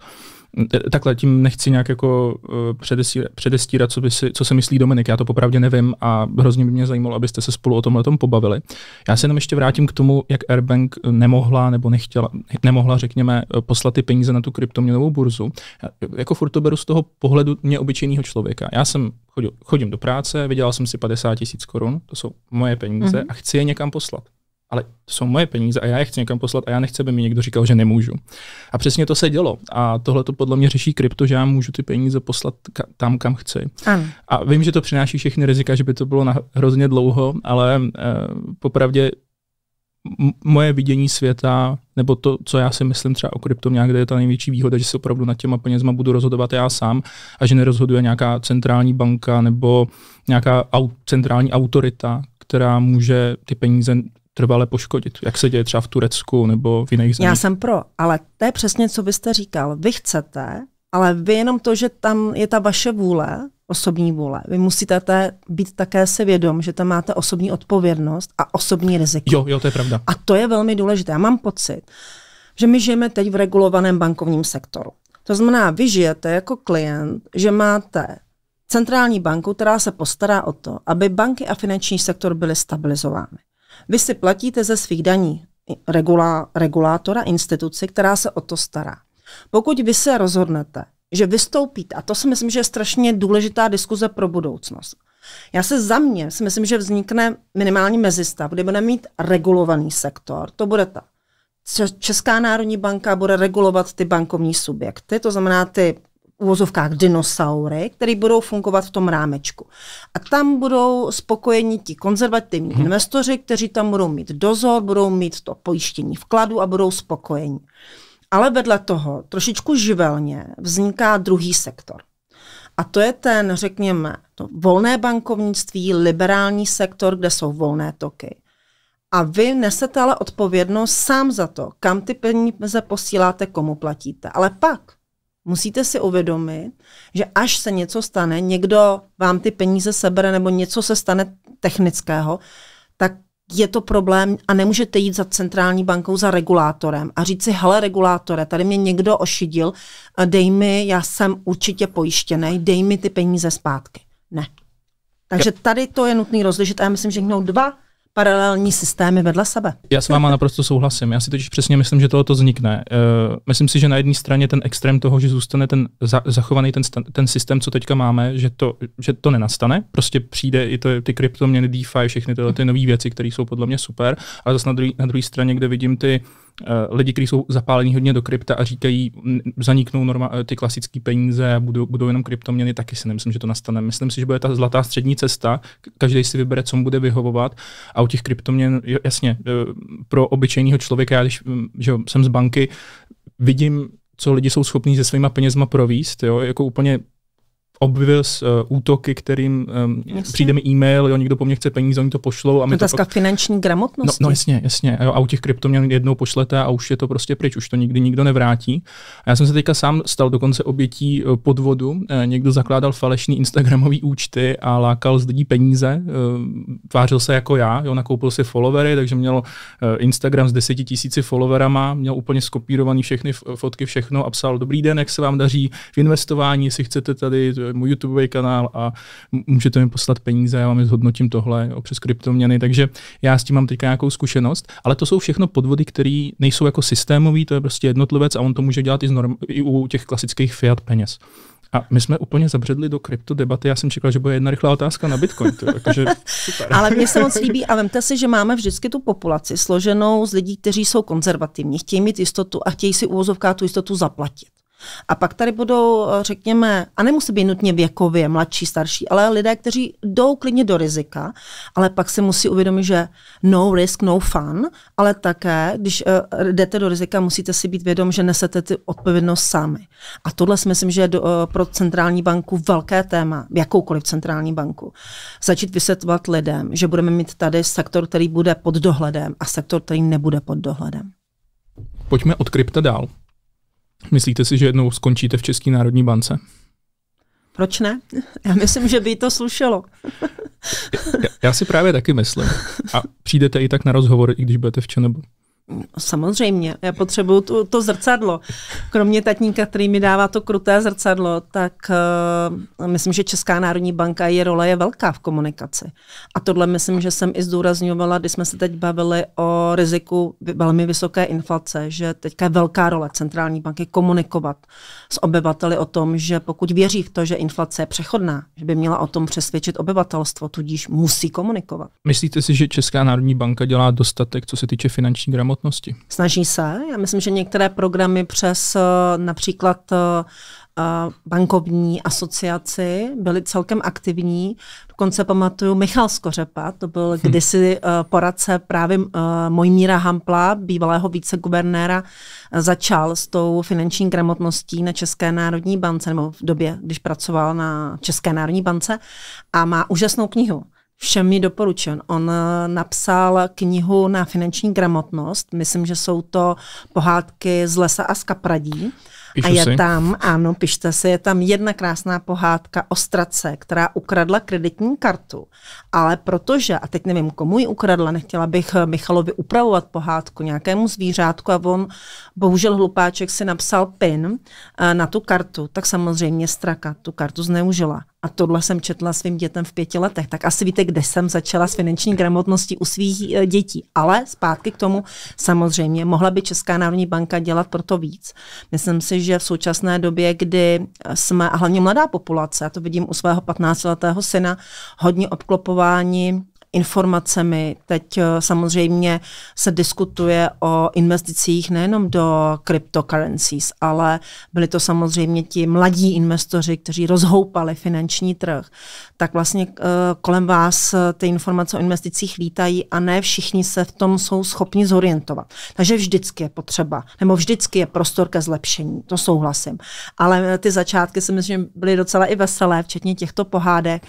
Eh, takhle tím nechci nějak jako eh, předestírat, předestírat co, by si, co se myslí Dominik. Já to popravdě nevím a hrozně by mě zajímalo, abyste se spolu o tomhle tom pobavili. Já se jenom ještě vrátím k tomu, jak Airbank eh, nemohla nebo nechtěla, nemohla, řekněme, poslat ty peníze na tu kryptoměnovou burzu. Já, jako furt to beru z toho pohledu mě obyčejného člověka. Já jsem chodil, chodím do práce, vydělal jsem si 50 tisíc korun, to jsou moje peníze mm-hmm. a chci je někam poslat ale to jsou moje peníze a já je chci někam poslat a já nechci, aby mi někdo říkal, že nemůžu. A přesně to se dělo. A tohle to podle mě řeší krypto, že já můžu ty peníze poslat ka- tam, kam chci. An. A vím, že to přináší všechny rizika, že by to bylo na hrozně dlouho, ale eh, popravdě moje vidění světa, nebo to, co já si myslím třeba o krypto, nějak, kde je ta největší výhoda, že se opravdu nad těma penězma budu rozhodovat já sám a že nerozhoduje nějaká centrální banka nebo nějaká au, centrální autorita, která může ty peníze trvale poškodit, jak se děje třeba v Turecku nebo v jiných zemích. Já jsem pro, ale to je přesně, co byste říkal. Vy chcete, ale vy jenom to, že tam je ta vaše vůle, osobní vůle. Vy musíte té, být také se vědom, že tam máte osobní odpovědnost a osobní riziko. Jo, jo, to je pravda. A to je velmi důležité. Já mám pocit, že my žijeme teď v regulovaném bankovním sektoru. To znamená, vy žijete jako klient, že máte centrální banku, která se postará o to, aby banky a finanční sektor byly stabilizovány. Vy si platíte ze svých daní regulá, regulátora instituci, která se o to stará. Pokud vy se rozhodnete, že vystoupíte, a to si myslím, že je strašně důležitá diskuze pro budoucnost, já se za mě si myslím, že vznikne minimální mezistav, kde budeme mít regulovaný sektor. To bude ta Česká národní banka bude regulovat ty bankovní subjekty, to znamená ty uvozovkách dinosaury, které budou fungovat v tom rámečku. A tam budou spokojeni ti konzervativní hmm. investoři, kteří tam budou mít dozor, budou mít to pojištění vkladu a budou spokojeni. Ale vedle toho trošičku živelně vzniká druhý sektor. A to je ten, řekněme, to volné bankovnictví, liberální sektor, kde jsou volné toky. A vy nesete ale odpovědnost sám za to, kam ty peníze posíláte, komu platíte. Ale pak Musíte si uvědomit, že až se něco stane, někdo vám ty peníze sebere nebo něco se stane technického, tak je to problém a nemůžete jít za centrální bankou, za regulátorem a říct si, hele regulátore, tady mě někdo ošidil, dej mi, já jsem určitě pojištěný, dej mi ty peníze zpátky. Ne. Takže tady to je nutný rozlišit a já myslím, že jsou dva paralelní systémy vedle sebe. Já s váma naprosto souhlasím. Já si totiž přesně myslím, že tohle to vznikne. Uh, myslím si, že na jedné straně ten extrém toho, že zůstane ten za, zachovaný ten, ten systém, co teďka máme, že to, že to nenastane. Prostě přijde i to, ty kryptoměny, DeFi, všechny tyhle ty nové věci, které jsou podle mě super. Ale zase na druhé na straně, kde vidím ty uh, Eh, lidi, kteří jsou zapálení hodně do krypta a říkají, zaniknou norma, eh, ty klasické peníze a budou, budou jenom kryptoměny, taky si nemyslím, že to nastane. Myslím si, že bude ta zlatá střední cesta, každý si vybere, co mu bude vyhovovat. A u těch kryptoměn, jasně, eh, pro obyčejného člověka, já když mm, že jsem z banky, vidím co lidi jsou schopní se svýma penězma províst, jo, jako úplně s uh, útoky, kterým um, přijde mi e-mail, jo, někdo po mně chce peníze, oni to pošlou. A my Otázka to pak... finanční gramotnosti. No, no jasně, jasně. Jo, a u těch kryptoměn jednou pošlete a už je to prostě pryč, už to nikdy nikdo nevrátí. A já jsem se teďka sám stal dokonce obětí eh, podvodu. Někdo zakládal falešný Instagramový účty a lákal z lidí peníze. Tvářil se jako já, jo, nakoupil si followery, takže měl Instagram s deseti tisíci followerama, měl úplně skopírovaný všechny fotky, všechno a psal, dobrý den, jak se vám daří v investování, jestli chcete tady můj YouTube kanál a můžete mi poslat peníze, já vám je zhodnotím tohle jo, přes kryptoměny, takže já s tím mám teďka nějakou zkušenost, ale to jsou všechno podvody, které nejsou jako systémový, to je prostě jednotlivec a on to může dělat i, z norm, i u těch klasických fiat peněz. A my jsme úplně zabředli do krypto debaty. Já jsem čekal, že bude jedna rychlá otázka na Bitcoin. To, takže jako, [LAUGHS] super. Ale mně se moc líbí a vemte si, že máme vždycky tu populaci složenou z lidí, kteří jsou konzervativní, chtějí mít jistotu a chtějí si uvozovká tu jistotu zaplatit. A pak tady budou, eh, řekněme, a nemusí být nutně věkově mladší, starší, ale lidé, kteří jdou klidně do rizika, ale pak si musí uvědomit, že no risk, no fun, ale také, když uh, jdete do rizika, musíte si být vědom, že nesete ty odpovědnost sami. A tohle si myslím, že je do, uh, pro centrální banku velké téma, jakoukoliv centrální banku. Začít vysvětlovat lidem, že budeme mít tady sektor, který bude pod dohledem a sektor, který nebude pod dohledem. Pojďme od krypta dál. Myslíte si, že jednou skončíte v České národní bance? Proč ne? Já myslím, že by to slušelo. já, já si právě taky myslím. A přijdete i tak na rozhovor, i když budete v ČNB. No, samozřejmě, já potřebuju tu, to zrcadlo. Kromě tatníka, který mi dává to kruté zrcadlo, tak uh, myslím, že Česká národní banka, je role je velká v komunikaci. A tohle myslím, že jsem i zdůrazňovala, když jsme se teď bavili o riziku velmi vysoké inflace, že teďka je velká role centrální banky komunikovat s obyvateli o tom, že pokud věří v to, že inflace je přechodná, že by měla o tom přesvědčit obyvatelstvo, tudíž musí komunikovat. Myslíte si, že Česká národní banka dělá dostatek, co se týče finanční gramotnosti? gramotnosti? Snaží se. Já myslím, že některé programy přes eh, například eh, eh, bankovní asociaci byli celkem aktivní. Dokonce pamatuju Michal Skořepa, to byl hm. kdysi poradce právě Mojmíra Hampla, bývalého viceguvernéra, začal s tou finanční gramotností na České národní bance, nebo v době, když pracoval na České národní bance a má úžasnou knihu mi doporučen. On eh, napsal knihu na finanční gramotnost, myslím, že jsou to pohádky z lesa a z kapradí. Píšu a je si. tam, ano, pište si, je tam jedna krásná pohádka o strace, která ukradla kreditní kartu. Ale protože, a teď nevím, komu ji ukradla, nechtěla bych eh, Michalovi upravovat pohádku nějakému zvířátku a on, bohužel hlupáček, si napsal PIN eh, na tu kartu, tak samozřejmě straka tu kartu zneužila. A tohle jsem četla svým dětem v pěti letech. Tak asi víte, kde jsem začala s finanční gramotností u svých e, dětí. Ale zpátky k tomu samozřejmě mohla by Česká národní banka dělat proto víc. Myslím si, že v současné době, kdy e, jsme, a hlavně mladá populace, a to vidím u svého 15-letého syna, hodně obklopování informacemi. Teď eh, samozřejmě se diskutuje o investicích nejenom do cryptocurrencies, ale byli to samozřejmě ti mladí investoři, kteří rozhoupali finanční trh. Tak vlastně eh, kolem vás eh, ty informace o investicích lítají a ne všichni se v tom jsou schopni zorientovat. Takže vždycky je potřeba, nebo vždycky je prostor ke zlepšení, to souhlasím. Ale ty začátky si myslím, byly docela i veselé, včetně těchto pohádek.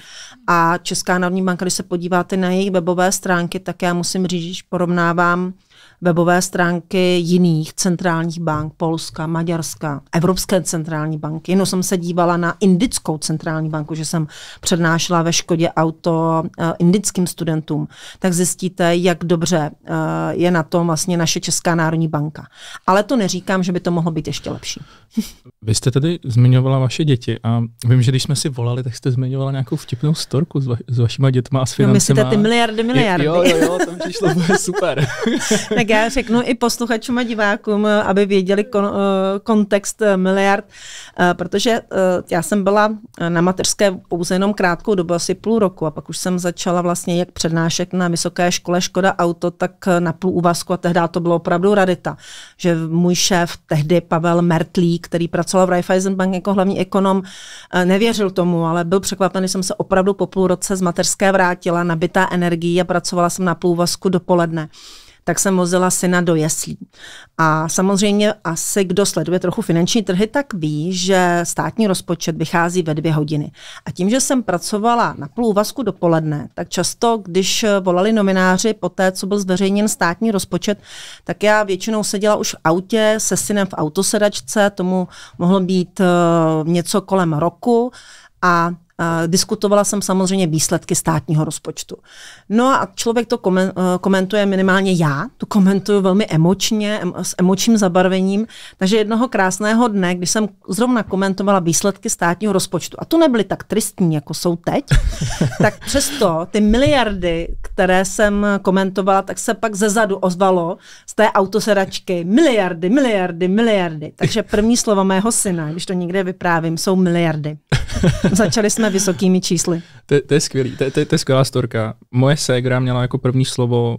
A Česká národní banka, když se podíváte na jejich webové stránky, tak já musím říct, že porovnávám webové stránky jiných centrálních bank, Polska, Maďarska, Evropské centrální banky. Jenom jsem se dívala na indickou centrální banku, že jsem přednášela ve Škodě auto eh, indickým studentům, tak zjistíte, jak dobře eh, je na tom vlastně naše Česká národní banka. Ale to neříkám, že by to mohlo být ještě lepší. Vy jste tedy zmiňovala vaše děti a vím, že když jsme si volali, tak jste zmiňovala nějakou vtipnou storku s, va- s vašima dětma a s financema. No myslíte ty miliardy, miliardy. Jo, jo, jo, to mi přišlo, super. [LAUGHS] [LAUGHS] tak já řeknu i posluchačům a divákům, eh, aby věděli kon, eh, kontext eh, miliard, protože já jsem byla na mateřské pouze jenom krátkou dobu, asi půl roku a pak už jsem začala vlastně jak přednášek na vysoké škole Škoda Auto, tak na půl úvazku a tehdy to bylo opravdu radita, že můj šéf, tehdy Pavel Mertlík, který pracoval v Bank jako hlavní ekonom, nevěřil tomu, ale byl překvapený, jsem se opravdu po půl roce z mateřské vrátila, nabitá energií a pracovala jsem na půl úvazku dopoledne tak jsem vozila syna do jeslí. A samozřejmě asi kdo sleduje trochu finanční trhy, tak ví, že státní rozpočet vychází ve dvě hodiny. A tím, že jsem pracovala na půl úvazku dopoledne, tak často, když volali nomináři po té, co byl zveřejněn státní rozpočet, tak já většinou seděla už v autě se synem v autosedačce, tomu mohlo být uh, něco kolem roku. A Diskutovala jsem samozřejmě výsledky státního rozpočtu. No a člověk to eh, komentuje minimálně já, to komentuju velmi emočně, s emočním zabarvením, takže jednoho krásného dne, když jsem zrovna komentovala výsledky státního rozpočtu, a to nebyly tak tristní, jako jsou teď, [LAUGHS] tak přesto ty miliardy, které jsem komentovala, tak se pak zezadu ozvalo z té autoseračky miliardy, miliardy, miliardy. Takže první slova mého syna, když to někde vyprávím, jsou miliardy. [LAUGHS] Začali jsme jsme vysokými čísly. To, to je skvělý, to, to, to je skvělá storka. Moje ségra měla jako první slovo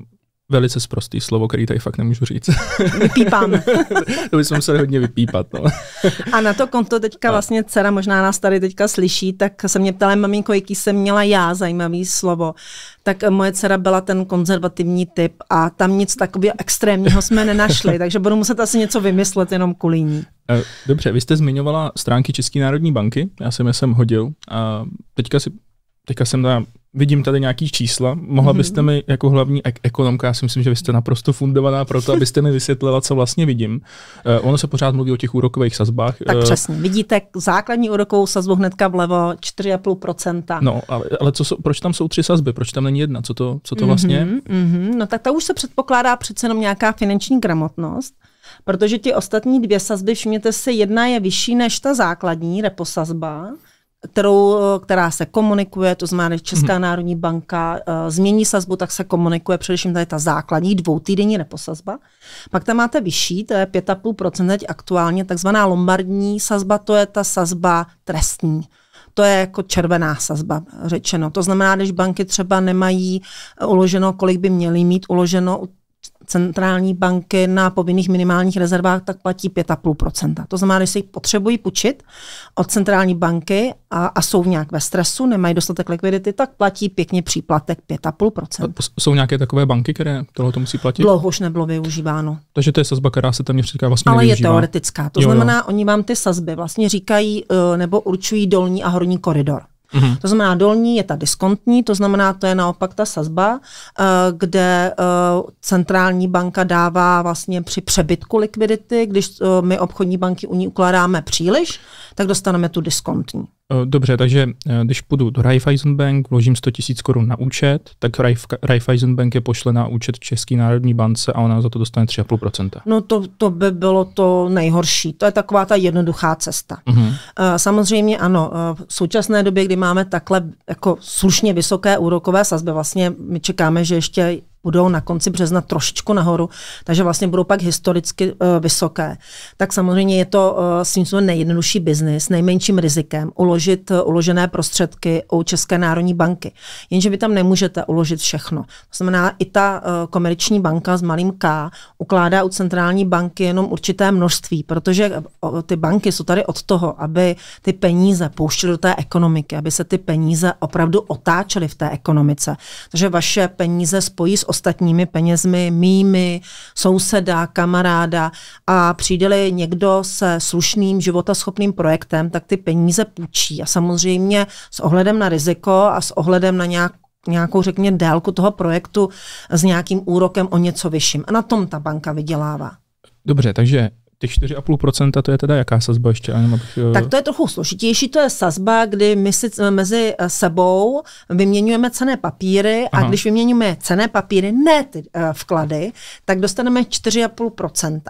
velice sprostý slovo, který tady fakt nemůžu říct. [LAUGHS] Vypípáme. [LAUGHS] to bychom museli hodně vypípat. No. A na to konto teďka vlastně dcera možná nás tady teďka slyší, tak se mě ptala maminko, jaký jsem měla já zajímavý slovo. Tak moje dcera byla ten konzervativní typ a tam nic takového extrémního jsme nenašli, [LAUGHS] takže budu muset asi něco vymyslet jenom kvůli ní. Eh, dobře, vy jste zmiňovala stránky České národní banky, já jsem je sem hodil a teďka, si, teďka jsem tam Vidím tady nějaký čísla. Mohla mhm. byste mi jako hlavní ek- ekonomka, já si myslím, že vy jste naprosto fundovaná pro to, abyste mi vysvětlila, co vlastně vidím. Uh, ono se pořád mluví o těch úrokových sazbách. Tak eh, přesně. Vidíte základní úrokovou sazbu hnedka vlevo 4,5%. No, ale, ale co jsou, proč tam jsou tři sazby? Proč tam není jedna? Co to, co to vlastně? Mm-hmm, mm-hmm. No tak ta už se předpokládá přece jenom nějaká finanční gramotnost. Protože ty ostatní dvě sazby, všimněte si, jedna je vyšší než ta základní reposazba. sazba kterou, eh, která se komunikuje, to znamená, Česká hmm. národní banka uh, změní sazbu, tak se komunikuje především tady ta základní dvoutýdenní reposazba. Pak tam máte vyšší, to je 5,5% teď aktuálně, takzvaná lombardní sazba, to je ta sazba trestní to je jako červená sazba řečeno. To znamená, když banky třeba nemají eh, uloženo, kolik by měly mít uloženo u centrální banky na povinných minimálních rezervách, tak platí 5,5%. To znamená, že si potřebují půjčit od centrální banky a, a jsou nějak ve stresu, nemají dostatek likvidity, tak platí pěkně příplatek 5,5%. A jsou nějaké takové banky, které tohle to musí platit? Dlouho už nebylo využíváno. Takže to je sazba, která se tam říká vlastně Ale nevyužívá. je teoretická. To jo, znamená, jo. oni vám ty sazby vlastně říkají eh, nebo určují dolní a horní koridor. Mm-hmm. To znamená, dolní je ta diskontní, to znamená, to je naopak ta sazba, eh, kde eh, centrální banka dává vlastně při přebytku likvidity, když eh, my obchodní banky u ní ukládáme příliš, tak dostaneme tu diskontní. Eh, dobře, takže eh, když půjdu do Raiffeisen Bank, vložím 100 000 korun na účet, tak Raiffeisen Bank je pošle na účet České národní bance a ona za to dostane 3,5%. No to, to by bylo to nejhorší. To je taková ta jednoduchá cesta. Mm-hmm. Samozřejmě ano, v současné době, kdy máme takhle jako slušně vysoké úrokové sazby, vlastně my čekáme, že ještě budou na konci března trošičku nahoru, takže vlastně budou pak historicky uh, vysoké. Tak samozřejmě je to uh, svým způsobem nejjednodušší biznis, nejmenším rizikem uložit uh, uložené prostředky u České národní banky. Jenže vy tam nemůžete uložit všechno. To znamená, i ta uh, komerční banka s malým K ukládá u centrální banky jenom určité množství, protože uh, ty banky jsou tady od toho, aby ty peníze pouštěly do té ekonomiky, aby se ty peníze opravdu otáčely v té ekonomice. Takže vaše peníze spojí s ostatními penězmi, mými, souseda, kamaráda a přijde někdo se slušným životaschopným projektem, tak ty peníze půjčí a samozřejmě s ohledem na riziko a s ohledem na nějak nějakou, řekně, délku toho projektu s nějakým úrokem o něco vyšším. A na tom ta banka vydělává. Dobře, takže ty 4,5% to je teda jaká sazba ještě? Abych... Eh, tak to je trochu složitější, to je sazba, kdy my si eh, mezi eh, sebou vyměňujeme cené papíry Aha. a když vyměňujeme cené papíry, ne ty vklady, tak dostaneme 4,5%.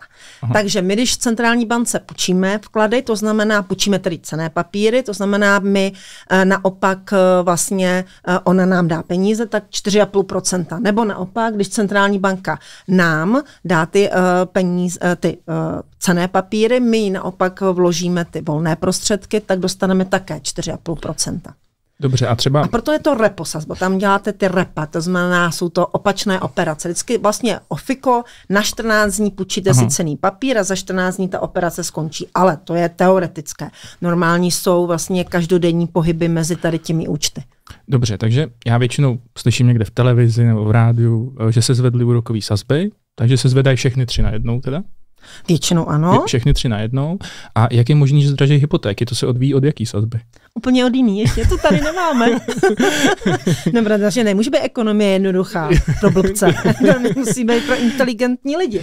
Aha. Takže my, když v centrální bance půjčíme vklady, to znamená, půjčíme tedy cené papíry, to znamená, my naopak vlastně ona nám dá peníze, tak 4,5%. Nebo naopak, když centrální banka nám dá ty peníze, ty cené papíry, my naopak vložíme ty volné prostředky, tak dostaneme také 4,5%. Dobře, a třeba... A proto je to repo sazba, tam děláte ty repa, to znamená, jsou to opačné operace. Vždycky vlastně ofiko, na 14 dní půjčíte Aha. si cený papír a za 14 dní ta operace skončí, ale to je teoretické. Normální jsou vlastně každodenní pohyby mezi tady těmi účty. Dobře, takže já většinou slyším někde v televizi nebo v rádiu, eh, že se zvedly úrokové sazby, takže se zvedají všechny tři najednou teda? Většinou ano. Všechny tři najednou. A jak je možné, že zdraží hypotéky? To se odvíjí od jaký sazby? Úplně od jiný, ještě to tady nemáme. [LAUGHS] no, protože nemůže být ekonomie jednoduchá pro blbce. [LAUGHS] musí být pro inteligentní lidi.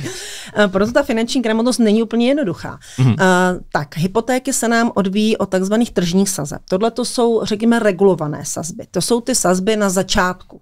Eh, proto ta finanční gramotnost není úplně jednoduchá. Mm. tak, hypotéky se nám odvíjí od takzvaných tržních sazeb. Tohle to jsou, řekněme, regulované sazby. To jsou ty sazby na začátku.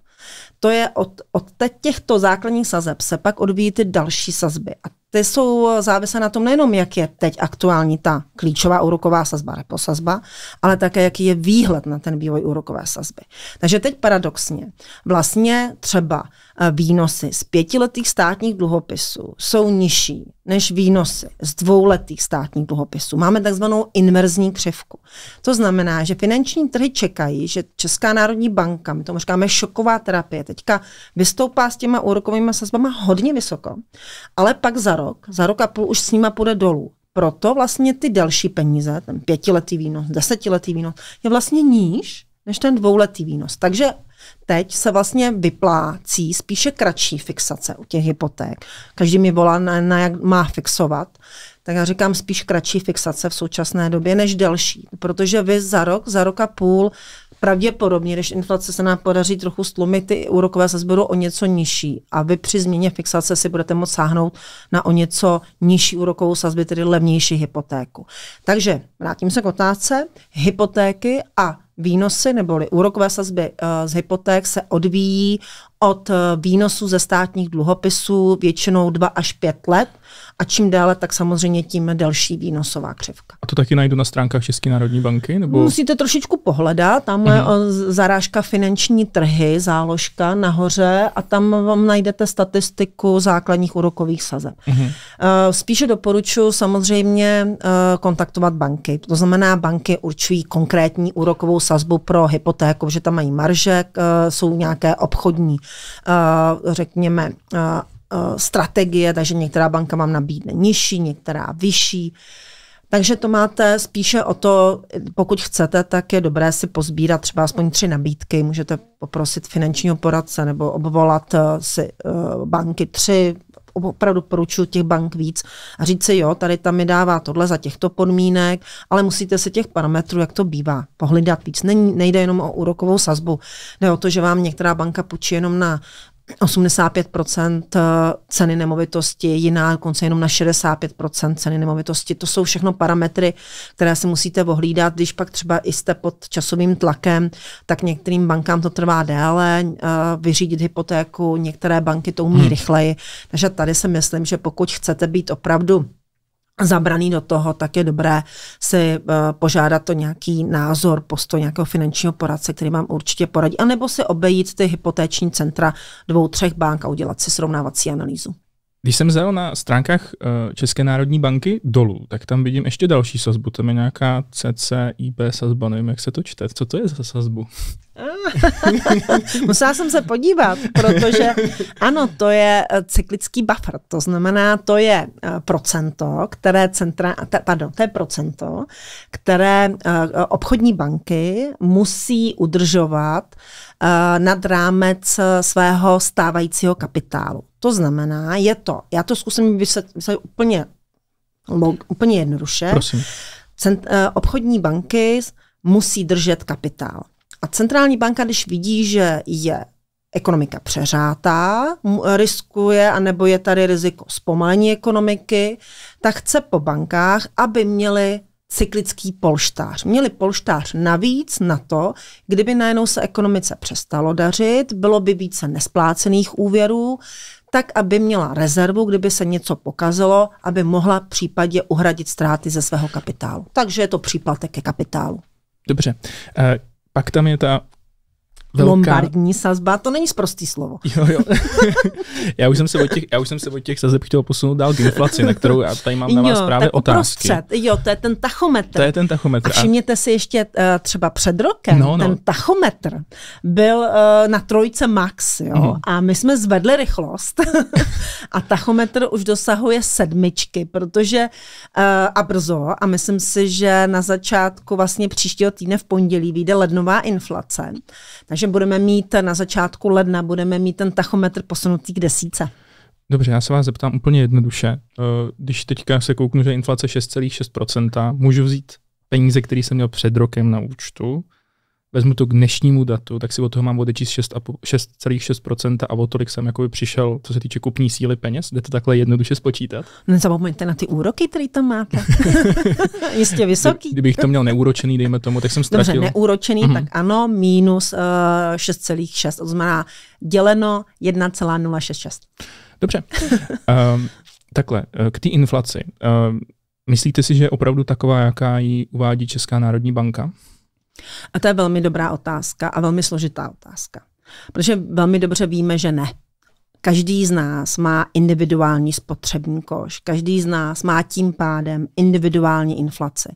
To je od, od těchto základních sazeb se pak odvíjí ty další sazby. A ty jsou eh, závislé na tom nejenom, jak je teď aktuální ta klíčová úroková sazba, reposazba, sazba, ale také, jaký je výhled na ten vývoj úrokové sazby. Takže teď paradoxně, vlastně třeba výnosy z pětiletých státních dluhopisů jsou nižší než výnosy z dvouletých státních dluhopisů. Máme takzvanou inverzní křivku. To znamená, že finanční trhy čekají, že Česká národní banka, my tomu říkáme šoková terapie, teďka vystoupá s těma úrokovými sazbama hodně vysoko, ale pak za rok, za rok a půl už s nima půjde dolů. Proto vlastně ty další peníze, ten pětiletý výnos, desetiletý výnos, je vlastně níž než ten dvouletý výnos. Takže teď se vlastně vyplácí spíše kratší fixace u těch hypoték. Každý mi volá, na, na jak má fixovat. Tak já říkám spíš kratší fixace v současné době než delší, protože vy za rok, za rok a půl pravděpodobně, když inflace se nám podaří trochu stlumit, ty úrokové se budou o něco nižší a vy při změně fixace si budete moct sáhnout na o něco nižší úrokovou sazby, tedy levnější hypotéku. Takže vrátím se k otázce. Hypotéky a Výnosy neboli úrokové sazby eh, z hypoték se odvíjí od eh, výnosu ze státních dluhopisů většinou 2 až 5 let a čím déle, tak samozřejmě tím delší výnosová křivka. A to taky najdu na stránkách České národní banky? Nebo... Musíte trošičku pohledat, tam je mhm. eh, zarážka finanční trhy, záložka nahoře a tam vám najdete statistiku základních úrokových sazeb. Uhum. Eh, spíše doporučuji samozřejmě eh, kontaktovat banky. To znamená, banky určují konkrétní úrokovou sazbu pro hypotéku, že tam mají marže, jsou nějaké obchodní, řekněme, Eh, strategie, takže některá banka vám nabídne nižší, některá vyšší. Takže to máte spíše o to, pokud chcete, tak je dobré si pozbírat třeba aspoň tři nabídky. Můžete poprosit finančního poradce nebo obvolat eh, si eh, banky tři, opravdu poručuju těch bank víc a říct si, jo, tady tam mi dává tohle za těchto podmínek, ale musíte si těch parametrů, jak to bývá, pohlídat víc. Není, nejde jenom o úrokovou sazbu, jde o to, že vám některá banka půjčí jenom na 85% eh, ceny nemovitosti, jiná dokonce jenom na 65% ceny nemovitosti. To jsou všechno parametry, které si musíte ohlídat. Když pak třeba jste pod časovým tlakem, tak některým bankám to trvá déle, eh, vyřídit hypotéku, některé banky to umí hmm. rychleji. Takže tady si myslím, že pokud chcete být opravdu zabraný do toho, tak je dobré si uh, požádat to nějaký názor, postoj nějakého finančního poradce, který vám určitě poradí, anebo si obejít ty hypotéční centra dvou, třech bank a udělat si srovnávací analýzu. Když jsem zel na stránkách eh, České národní banky dolů, tak tam vidím ještě další sazbu. Tam je nějaká CCIP sazba, nevím, jak se to čte. Co to je za sazbu? [LAUGHS] Musela jsem se podívat, protože ano, to je eh, cyklický buffer. To znamená, to je eh, procento, které centra, pardon, to je procento, které obchodní banky musí udržovat nad rámec svého stávajícího kapitálu. To znamená, je to, já to zkusím vysvětlit úplně, úplně jednoduše. Prosím. Cent, eh, obchodní banky musí držet kapitál. A centrální banka, když vidí, že je ekonomika přeřátá, eh, riskuje, anebo je tady riziko zpomalení ekonomiky, tak chce po bankách, aby měli cyklický polštář. Měli polštář navíc na to, kdyby najednou se ekonomice přestalo dařit, bylo by více nesplácených úvěrů, tak aby měla rezervu, kdyby se něco pokazilo, aby mohla případně uhradit ztráty ze svého kapitálu. Takže je to příplatek ke kapitálu. Dobře. Eh, pak tam je ta velká... Lombardní sazba, to není zprostý slovo. Jo, jo. [LAUGHS] já, už jsem se od těch, já už jsem se od těch sazeb chtěl posunout dál k inflaci, na kterou já tady mám na vás jo, právě otázky. Uprostřed. Jo, to je ten tachometr. To je ten tachometr. A všimněte si ještě uh, třeba před rokem, no, no. ten tachometr byl uh, na trojce max, jo, uh-huh. a my jsme zvedli rychlost [LAUGHS] a tachometr už dosahuje sedmičky, protože uh, a brzo, a myslím si, že na začátku vlastně příštího týdne v pondělí vyjde lednová inflace, takže takže budeme mít na začátku ledna, budeme mít ten tachometr posunutý k desíce. Dobře, já se vás zeptám úplně jednoduše. Eh, když teďka se kouknu, že inflace 6,6%, můžu vzít peníze, které jsem měl před rokem na účtu, vezmu to k dnešnímu datu, tak si od toho mám odečíst 6,6% a o tolik jsem jakoby přišel, co se týče kupní síly peněz. Jde to takhle jednoduše spočítat? Nezapomeňte na ty úroky, které tam máte. [LAUGHS] Jistě vysoký. Kdybych to měl neúročený, dejme tomu, tak jsem ztratil. Dobře, neúročený, mm-hmm. tak ano, minus uh, eh, 6,6, to znamená děleno 1,066. Dobře. Uh, [LAUGHS] takhle, eh, k té inflaci. Uh, myslíte si, že je opravdu taková, jaká ji uvádí Česká národní banka? A to je velmi dobrá otázka a velmi složitá otázka. Protože velmi dobře víme, že ne. Každý z nás má individuální spotřební koš, každý z nás má tím pádem individuální inflaci.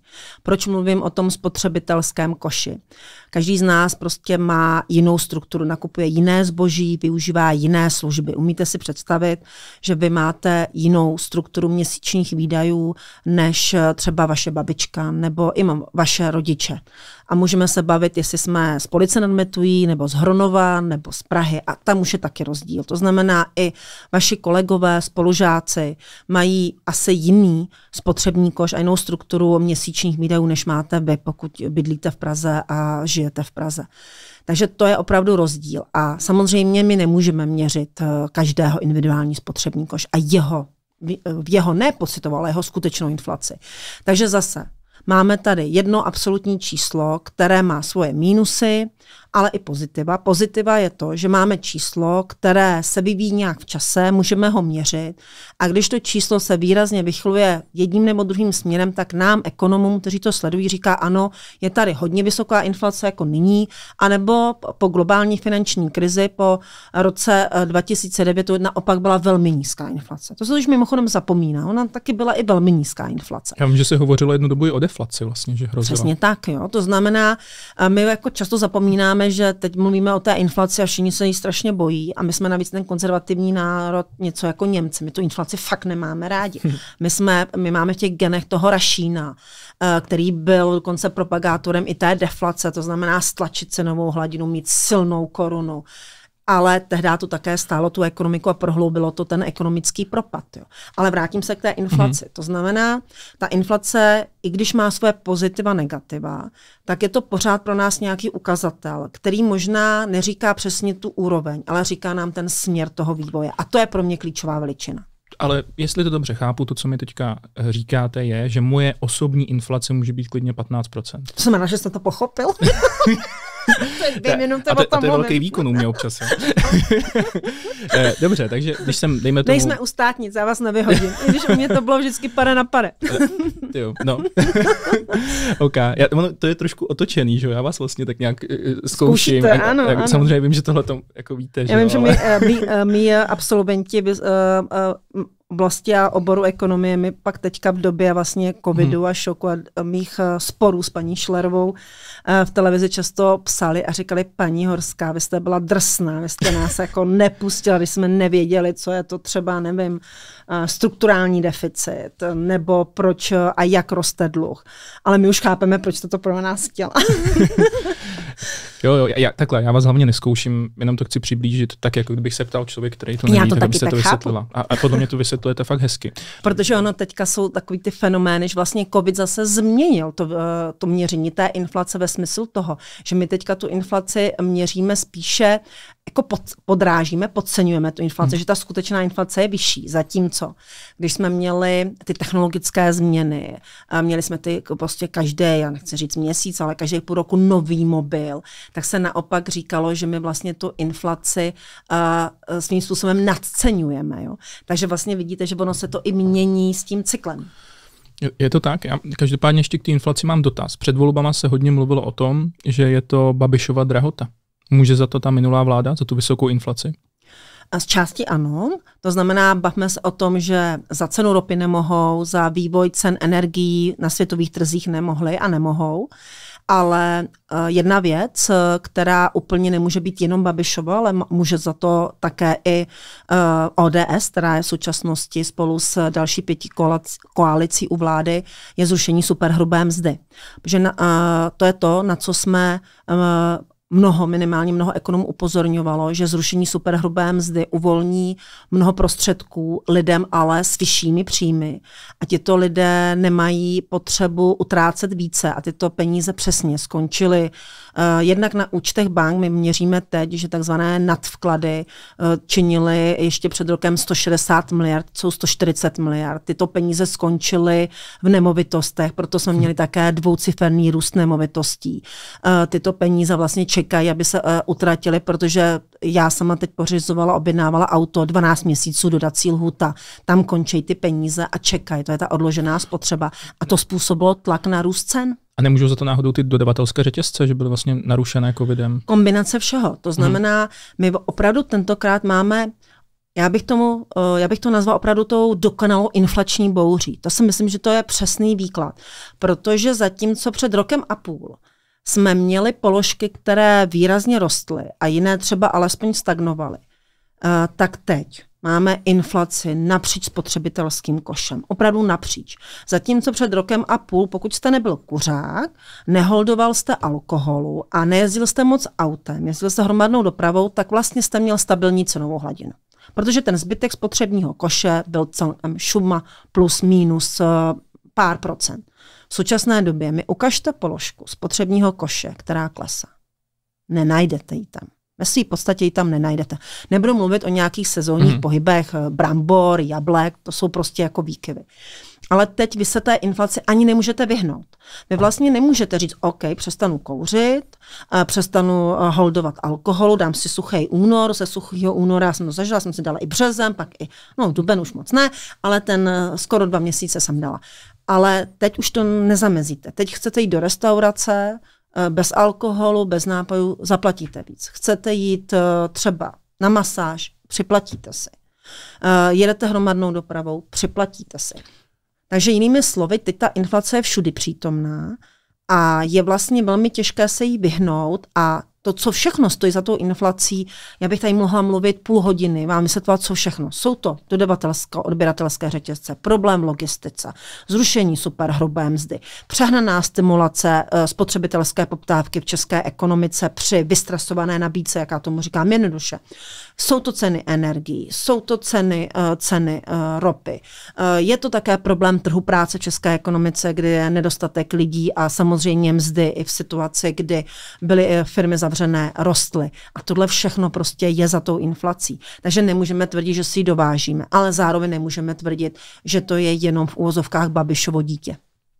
Proč mluvím o tom spotřebitelském koši? Každý z nás prostě má jinou strukturu, nakupuje jiné zboží, využívá jiné služby. Umíte si představit, že vy máte jinou strukturu měsíčních výdajů než třeba vaše babička nebo i vaše rodiče a můžeme se bavit, jestli jsme z Police nad Metují, nebo z Hronova, nebo z Prahy a tam už je taky rozdíl. To znamená, i vaši kolegové, spolužáci mají asi jiný spotřební koš a jinou strukturu měsíčních výdajů, než máte vy, pokud bydlíte v Praze a žijete v Praze. Takže to je opravdu rozdíl. A samozřejmě my nemůžeme měřit eh, každého individuální spotřební koš a jeho v jeho ne ale jeho skutečnou inflaci. Takže zase Máme tady jedno absolutní číslo, které má svoje mínusy ale i pozitiva. Pozitiva je to, že máme číslo, které se vyvíjí nějak v čase, můžeme ho měřit a když to číslo se výrazně vychluje jedním nebo druhým směrem, tak nám, ekonomům, kteří to sledují, říká ano, je tady hodně vysoká inflace jako nyní, anebo po globální finanční krizi po roce 2009 eh, naopak byla velmi nízká inflace. To se už mimochodem zapomíná, ona taky byla i velmi nízká inflace. Já vím, že se hovořilo jednu dobu i o deflaci vlastně, že hrozila. Přesně tak, jo. To znamená, eh, my jako často zapomínáme, víme, že teď mluvíme o té inflaci a všichni se jí strašně bojí a my jsme navíc ten konzervativní národ něco jako Němci. My tu inflaci fakt nemáme rádi. Hm. My, jsme, my máme v těch genech toho Rašína, eh, který byl dokonce propagátorem i té deflace, to znamená stlačit cenovou hladinu, mít silnou korunu ale tehdy to také stálo tu ekonomiku a prohloubilo to ten ekonomický propad. Jo. Ale vrátím se k té inflaci. Mm-hmm. To znamená, ta inflace, i když má svoje pozitiva, negativa, tak je to pořád pro nás nějaký ukazatel, který možná neříká přesně tu úroveň, ale říká nám ten směr toho vývoje. A to je pro mě klíčová veličina. Ale jestli to dobře chápu, to, co mi teďka eh, říkáte, je, že moje osobní inflace může být klidně 15%. Jsem rád, že jste to pochopil. [LAUGHS] Dej jenom to, a to, a to je velký výkon u mě občas. [LAUGHS] [LAUGHS] Eh, dobře, takže když jsem, dejme tomu... Nejsme u státnic, já vás nevyhodím. I když u mě to bylo vždycky pare na pare. Eh, jo, no. [LAUGHS] ok, já, ono, to je trošku otočený, že jo? Já vás vlastně tak nějak eh, zkouším. Zkušte, a, ano, a, ano. Samozřejmě vím, že tohle jako víte. Já že vím, jo, že my, ale... my, my absolventi by, uh, uh, oblasti a oboru ekonomie mi pak teďka v době vlastně covidu hmm. a šoku a mých sporů s paní Šlerovou v televizi často psali a říkali, paní Horská, vy jste byla drsná, vy jste nás jako [LAUGHS] nepustila, když jsme nevěděli, co je to třeba, nevím, strukturální deficit, nebo proč a jak roste dluh. Ale my už chápeme, proč to to pro nás chtěla. [LAUGHS] Jo, jo, já, takhle, já vás hlavně neskouším, jenom to chci přiblížit tak, jako kdybych se ptal člověk, který to neví, já to tak taky tak to vysvětlila. A, a podle mě to vysvětlujete fakt hezky. Protože ono teďka jsou takový ty fenomény, že vlastně COVID zase změnil to, eh, to měření té inflace ve smyslu toho, že my teďka tu inflaci měříme spíše jako pod, podrážíme, podceňujeme tu inflaci, hmm. že ta skutečná inflace je vyšší. Zatímco, když jsme měli ty technologické změny, měli jsme ty prostě každý, já nechci říct měsíc, ale každý půl roku nový mobil, tak se naopak říkalo, že my vlastně tu inflaci a svým způsobem nadceňujeme. Jo? Takže vlastně vidíte, že ono se to i mění s tím cyklem. Je to tak. Já každopádně ještě k té inflaci mám dotaz. Před volbama se hodně mluvilo o tom, že je to Babišova drahota. Může za to ta minulá vláda, za tu vysokou inflaci? Z části ano, to znamená, bavme se o tom, že za cenu ropy nemohou, za vývoj cen energií na světových trzích nemohly a nemohou. Ale eh, jedna věc, eh, která úplně nemůže být jenom Babišova, ale může za to také i eh, ODS, která je v současnosti spolu s další pěti koalicí u vlády, je zrušení superhrubé mzdy. Protože to je to, na co jsme mnoho, minimálně mnoho ekonomů upozorňovalo, že zrušení superhrubé mzdy uvolní mnoho prostředků lidem, ale s vyššími příjmy. A tyto lidé nemají potřebu utrácet více a tyto peníze přesně skončily Eh, jednak na účtech bank my měříme teď, že takzvané nadvklady eh, činily ještě před rokem 160 miliard, jsou 140 miliard. Tyto peníze skončily v nemovitostech, proto jsme měli také dvouciferný růst nemovitostí. Eh, tyto peníze vlastně čekají, aby se utratily, protože já sama teď pořizovala, objednávala auto 12 měsíců dodací lhuta. Tam končí ty peníze a čekají. To je ta odložená spotřeba. A to způsobilo tlak na růst cen. A nemůžou za to náhodou ty dodavatelské řetězce, že byly vlastně narušené covidem? Kombinace všeho. To mhm. znamená, hmm. my opravdu tentokrát máme já bych, tomu, eh, já bych to nazval opravdu tou dokonalou inflační bouří. To si myslím, že to je přesný výklad. Protože zatímco před rokem a půl jsme měli položky, které výrazně rostly a jiné třeba alespoň stagnovaly, eh, tak teď máme inflaci napříč spotřebitelským košem. Opravdu napříč. Zatímco před rokem a půl, pokud jste nebyl kuřák, neholdoval jste alkoholu a nejezdil jste moc autem, jezdil jste hromadnou dopravou, tak vlastně jste měl stabilní cenovou hladinu. Protože ten zbytek spotřebního koše byl celkem šuma plus minus eh, pár procent. V současné době mi ukažte položku spotřebního koše, která klesá. Nenajdete ji tam. Ve své podstatě ji tam nenajdete. Nebudu mluvit o nějakých sezónních mm. pohybech, eh, brambor, jablek, to jsou prostě jako výkyvy. Ale teď vy se té inflaci ani nemůžete vyhnout. Vy hmm. vlastně nemůžete říct, OK, přestanu kouřit, eh, přestanu eh, holdovat alkoholu, dám si suchý únor, ze suchého února jsem to zažila, jsem si dala i březem, pak i, no duben už moc ne, ale ten skoro dva měsíce jsem dala. Ale teď už to nezamezíte. Teď chcete jít do restaurace, Eh, bez alkoholu, bez nápojů, zaplatíte víc. Chcete jít eh, třeba na masáž, připlatíte si. Eh, jedete hromadnou dopravou, připlatíte si. Takže jinými slovy, teď ta inflace je všudy přítomná a je vlastně velmi těžké se jí vyhnout a to, co všechno stojí za tou inflací, já bych tady mohla mluvit půl hodiny, vám vysvětlovat, co všechno. Jsou to dodavatelské, odběratelské řetězce, problém logistice, zrušení superhrubé mzdy, přehnaná stimulace uh, spotřebitelské poptávky v české ekonomice při vystresované nabídce, jaká tomu říkám jednoduše. Jsou to ceny energií, jsou to ceny, eh, ceny eh, ropy. Eh, je to také problém trhu práce české ekonomice, kdy je nedostatek lidí a samozřejmě mzdy i v situaci, kdy byly firmy zavřené, rostly. A tohle všechno prostě je za tou inflací. Takže nemůžeme tvrdit, že si ji dovážíme, ale zároveň nemůžeme tvrdit, že to je jenom v úvozovkách Babišovo dítě.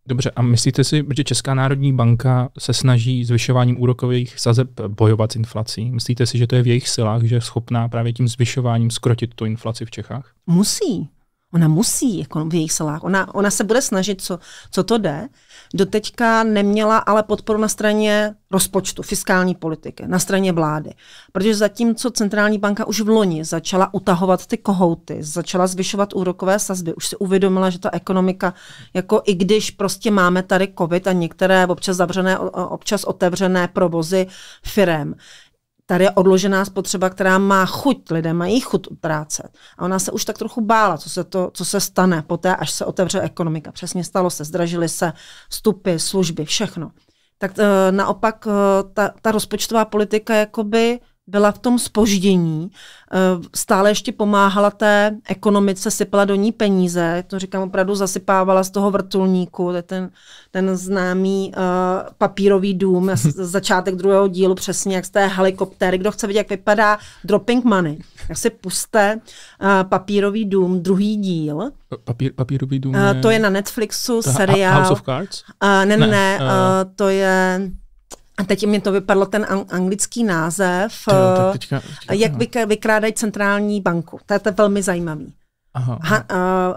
Dobře, a myslíte si, že Česká národní banka se snaží zvyšováním úrokových sazeb bojovat s inflací? Myslíte si, že to je v jejich silách, že je schopná právě tím zvyšováním skrotit tu inflaci v Čechách? Musí. Ona musí jako v jejich silách. Ona, ona se bude snažit, co, co to jde. Doteďka neměla ale podporu na straně rozpočtu, fiskální politiky, na straně vlády. Protože zatímco centrální banka už v loni začala utahovat ty kohouty, začala zvyšovat úrokové sazby, už si uvědomila, že ta ekonomika, jako i když prostě máme tady covid a některé občas zavřené, občas otevřené provozy firem, tady je odložená spotřeba, která má chuť, lidé mají chuť utrácet. A ona se už tak trochu bála, co se, to, co se stane poté, až se otevře ekonomika. Přesně stalo se, zdražily se vstupy, služby, všechno. Tak eh, naopak eh, ta, ta rozpočtová politika jakoby byla v tom spoždění, eh, stále ještě pomáhala té ekonomice, sypala do ní peníze, to říkám opravdu zasypávala z toho vrtulníku, to je ten, ten známý uh, papírový dům, [LAUGHS] začátek druhého dílu přesně, jak z té helikoptéry, kdo chce vidět, jak vypadá Dropping Money, jak si puste uh, papírový dům, druhý díl. Papír, papírový dům je... Uh, to je na Netflixu seriál. House of Cards? Uh, ne, ne, ne, ne uh... uh, to je... A teď mi to vypadlo ten anglický název, jo, eh, teďka, teďka, jak vykrádají centrální banku. To je to velmi zajímavý. Aha, aha. Ha, eh,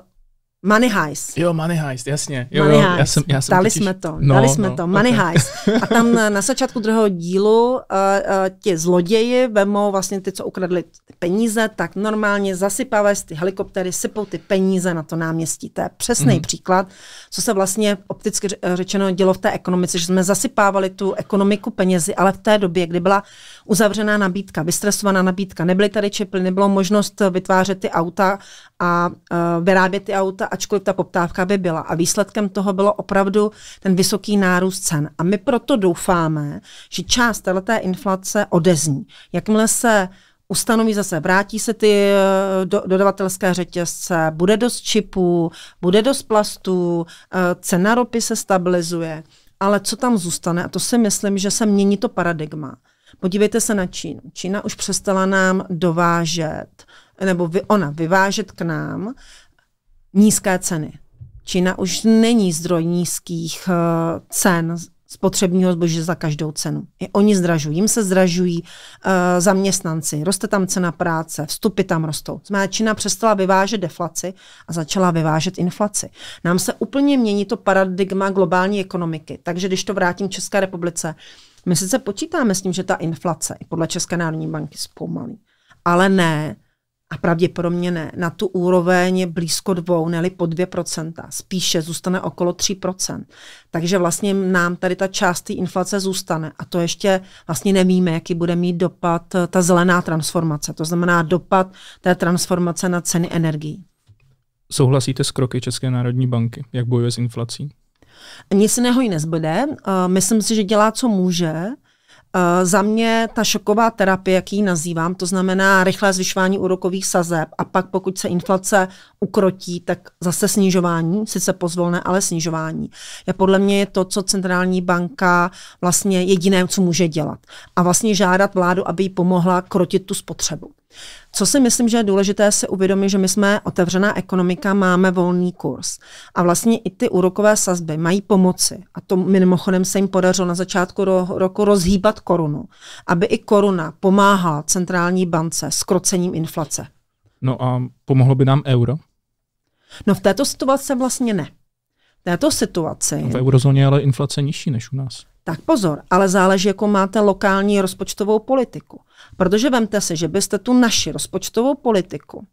Money Heist. Jo, Money Heist, jasně. Jo, Money jo, heist. Já jsem, já jsem dali totiž... jsme to, no, dali no. jsme no, to, Money okay. Heist. A tam na začátku druhého dílu uh, uh, ti zloději vemou vlastně ty, co ukradli peníze, tak normálně zasypávají z ty helikoptéry, sypou ty peníze na to náměstí. To je přesný mm-hmm. příklad, co se vlastně opticky řečeno dělo v té ekonomice, že jsme zasypávali tu ekonomiku penězi, ale v té době, kdy byla uzavřená nabídka, vystresovaná nabídka. Nebyly tady čeply, nebylo možnost vytvářet ty auta a uh, vyrábět ty auta, ačkoliv ta poptávka by byla. A výsledkem toho bylo opravdu ten vysoký nárůst cen. A my proto doufáme, že část této inflace odezní. Jakmile se ustanoví zase, vrátí se ty e, do, dodavatelské řetězce, bude dost čipů, bude dost plastů, e, cena ropy se stabilizuje. Ale co tam zůstane, a to si myslím, že se mění to paradigma, Podívejte se na Čínu. Čína už přestala nám dovážet, nebo vy, ona vyvážet k nám nízké ceny. Čína už není zdroj nízkých uh, cen spotřebního zboží za každou cenu. I oni zdražují, jim se zdražují uh, zaměstnanci, roste tam cena práce, vstupy tam rostou. Znamená, Čína přestala vyvážet deflaci a začala vyvážet inflaci. Nám se úplně mění to paradigma globální ekonomiky. Takže když to vrátím České republice, uh, my sice počítáme s tím, že ta inflace podle České národní banky zpomalí, ale ne a pravděpodobně ne, na tu úroveň blízko dvou, neli po 2%, spíše zůstane okolo 3%. Takže vlastně nám tady ta část té inflace zůstane a to ještě vlastně nevíme, jaký bude mít dopad eh, ta zelená transformace, to znamená dopad té transformace na ceny energií. Souhlasíte s kroky České národní banky, jak bojuje s inflací? Nic jiného jí nezbyde. Eh, myslím si, že dělá, co může. Uh, za mě ta šoková terapie, jak ji nazývám, to znamená rychlé zvyšování úrokových sazeb a pak pokud se inflace ukrotí, tak zase snižování, sice pozvolné, ale snižování. Je podle mě je to, co centrální banka vlastně jediné, co může dělat. A vlastně žádat vládu, aby jí pomohla krotit tu spotřebu. Co si myslím, že je důležité si uvědomit, že my jsme otevřená ekonomika, máme volný kurz. A vlastně i ty úrokové sazby mají pomoci. A to mimochodem se jim podařilo na začátku roku rozhýbat korunu, aby i koruna pomáhala centrální bance s krocením inflace. No a pomohlo by nám euro? No v této situaci vlastně ne. V této situaci... No v eurozóně ale inflace nižší než u nás. Tak pozor, ale záleží, jakou máte lokální rozpočtovou politiku. Protože vemte si, že byste tu naši rozpočtovou politiku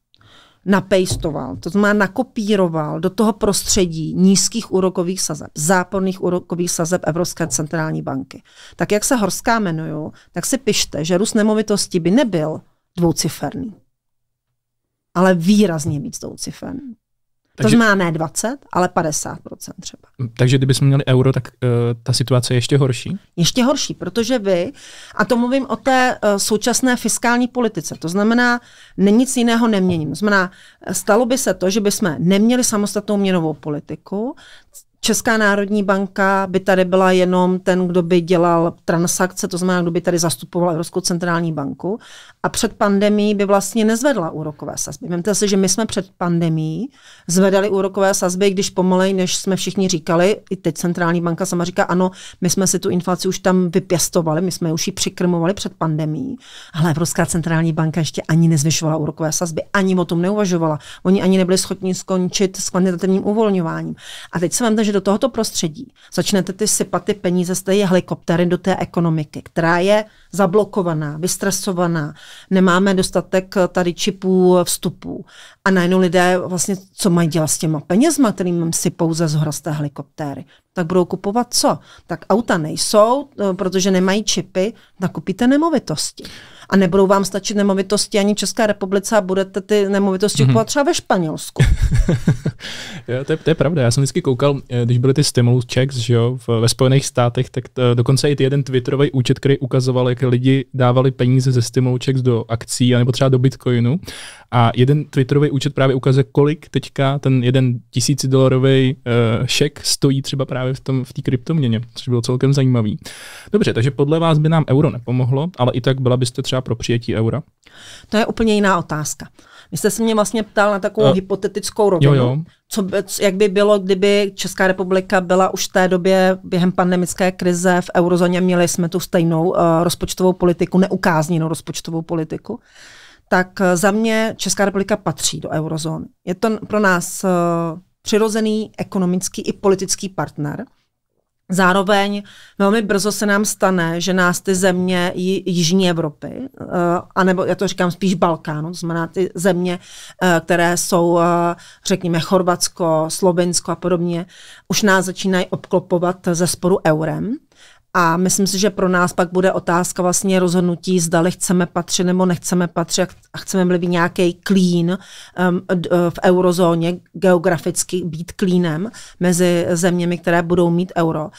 napejstoval, to znamená nakopíroval do toho prostředí nízkých úrokových sazeb, záporných úrokových sazeb Evropské centrální banky. Tak jak se Horská jmenují, tak si pište, že růst nemovitosti by nebyl dvouciferný, ale výrazně víc dvouciferný. Takže, to znamená ne 20, ale 50% třeba. Takže kdybychom měli euro, tak uh, ta situace je ještě horší? Ještě horší, protože vy, a to mluvím o té uh, současné fiskální politice, to znamená, ne nic jiného neměním. To znamená, eh, stalo by se to, že bychom neměli samostatnou měnovou politiku, Česká národní banka by tady byla jenom ten, kdo by dělal transakce, to znamená, kdo by tady zastupoval Evropskou centrální banku. A před pandemí by vlastně nezvedla úrokové sazby. Vemte si, že my jsme před pandemí zvedali úrokové sazby, když pomalej, než jsme všichni říkali. I teď centrální banka sama říká, ano, my jsme si tu inflaci už tam vypěstovali, my jsme už ji přikrmovali před pandemí. Ale Evropská centrální banka ještě ani nezvyšovala úrokové sazby, ani o tom neuvažovala. Oni ani nebyli schopni skončit s kvantitativním uvolňováním. A teď se vám že do tohoto prostředí, začnete ty sypat ty peníze z té helikoptery do té ekonomiky, která je zablokovaná, vystresovaná, nemáme dostatek eh, tady čipů, eh, vstupů. A najednou lidé vlastně, co mají dělat s těma penězma, kterým si pouze zhora z té helikoptéry? Tak budou kupovat co? Tak auta nejsou, eh, protože nemají čipy, nakupíte nemovitosti a nebudou vám stačit nemovitosti ani Česká republice a budete ty nemovitosti mm-hmm. kupovat třeba ve Španělsku. [LAUGHS] jo, to, je, to je pravda. Já jsem vždycky koukal, eh, když byly ty stimulus checks že jo, v, ve Spojených státech, tak to, dokonce i ty jeden Twitterový účet, který ukazoval, jak lidi dávali peníze ze stimulus checks do akcí anebo třeba do Bitcoinu. A jeden Twitterový účet právě ukazuje, kolik teďka ten jeden tisícidolarový uh, šek stojí třeba právě v té v kryptoměně, což bylo celkem zajímavý. Dobře, takže podle vás by nám euro nepomohlo, ale i tak byla byste třeba třeba pro přijetí eura? To je úplně jiná otázka. Vy jste se mě vlastně ptal na takovou uh, hypotetickou rovinu. Jo, jo. Co by, jak by bylo, kdyby Česká republika byla už v té době během pandemické krize v eurozóně, měli jsme tu stejnou uh, rozpočtovou politiku, neukázněnou rozpočtovou politiku, tak uh, za mě Česká republika patří do eurozóny. Je to pro nás uh, přirozený ekonomický i politický partner. Zároveň velmi brzo se nám stane, že nás ty země Jižní Evropy, eh, anebo já to říkám spíš Balkánu, to znamená ty země, eh, které jsou, eh, řekněme, Chorvatsko, Slovensko a podobně, už nás začínají obklopovat ze sporu eurem. A myslím si, že pro nás pak bude otázka vlastně rozhodnutí, zdali chceme patřit nebo nechceme patřit a chceme být nějaký clean um, eh, v eurozóně, geograficky být cleanem mezi zeměmi, které budou mít euro.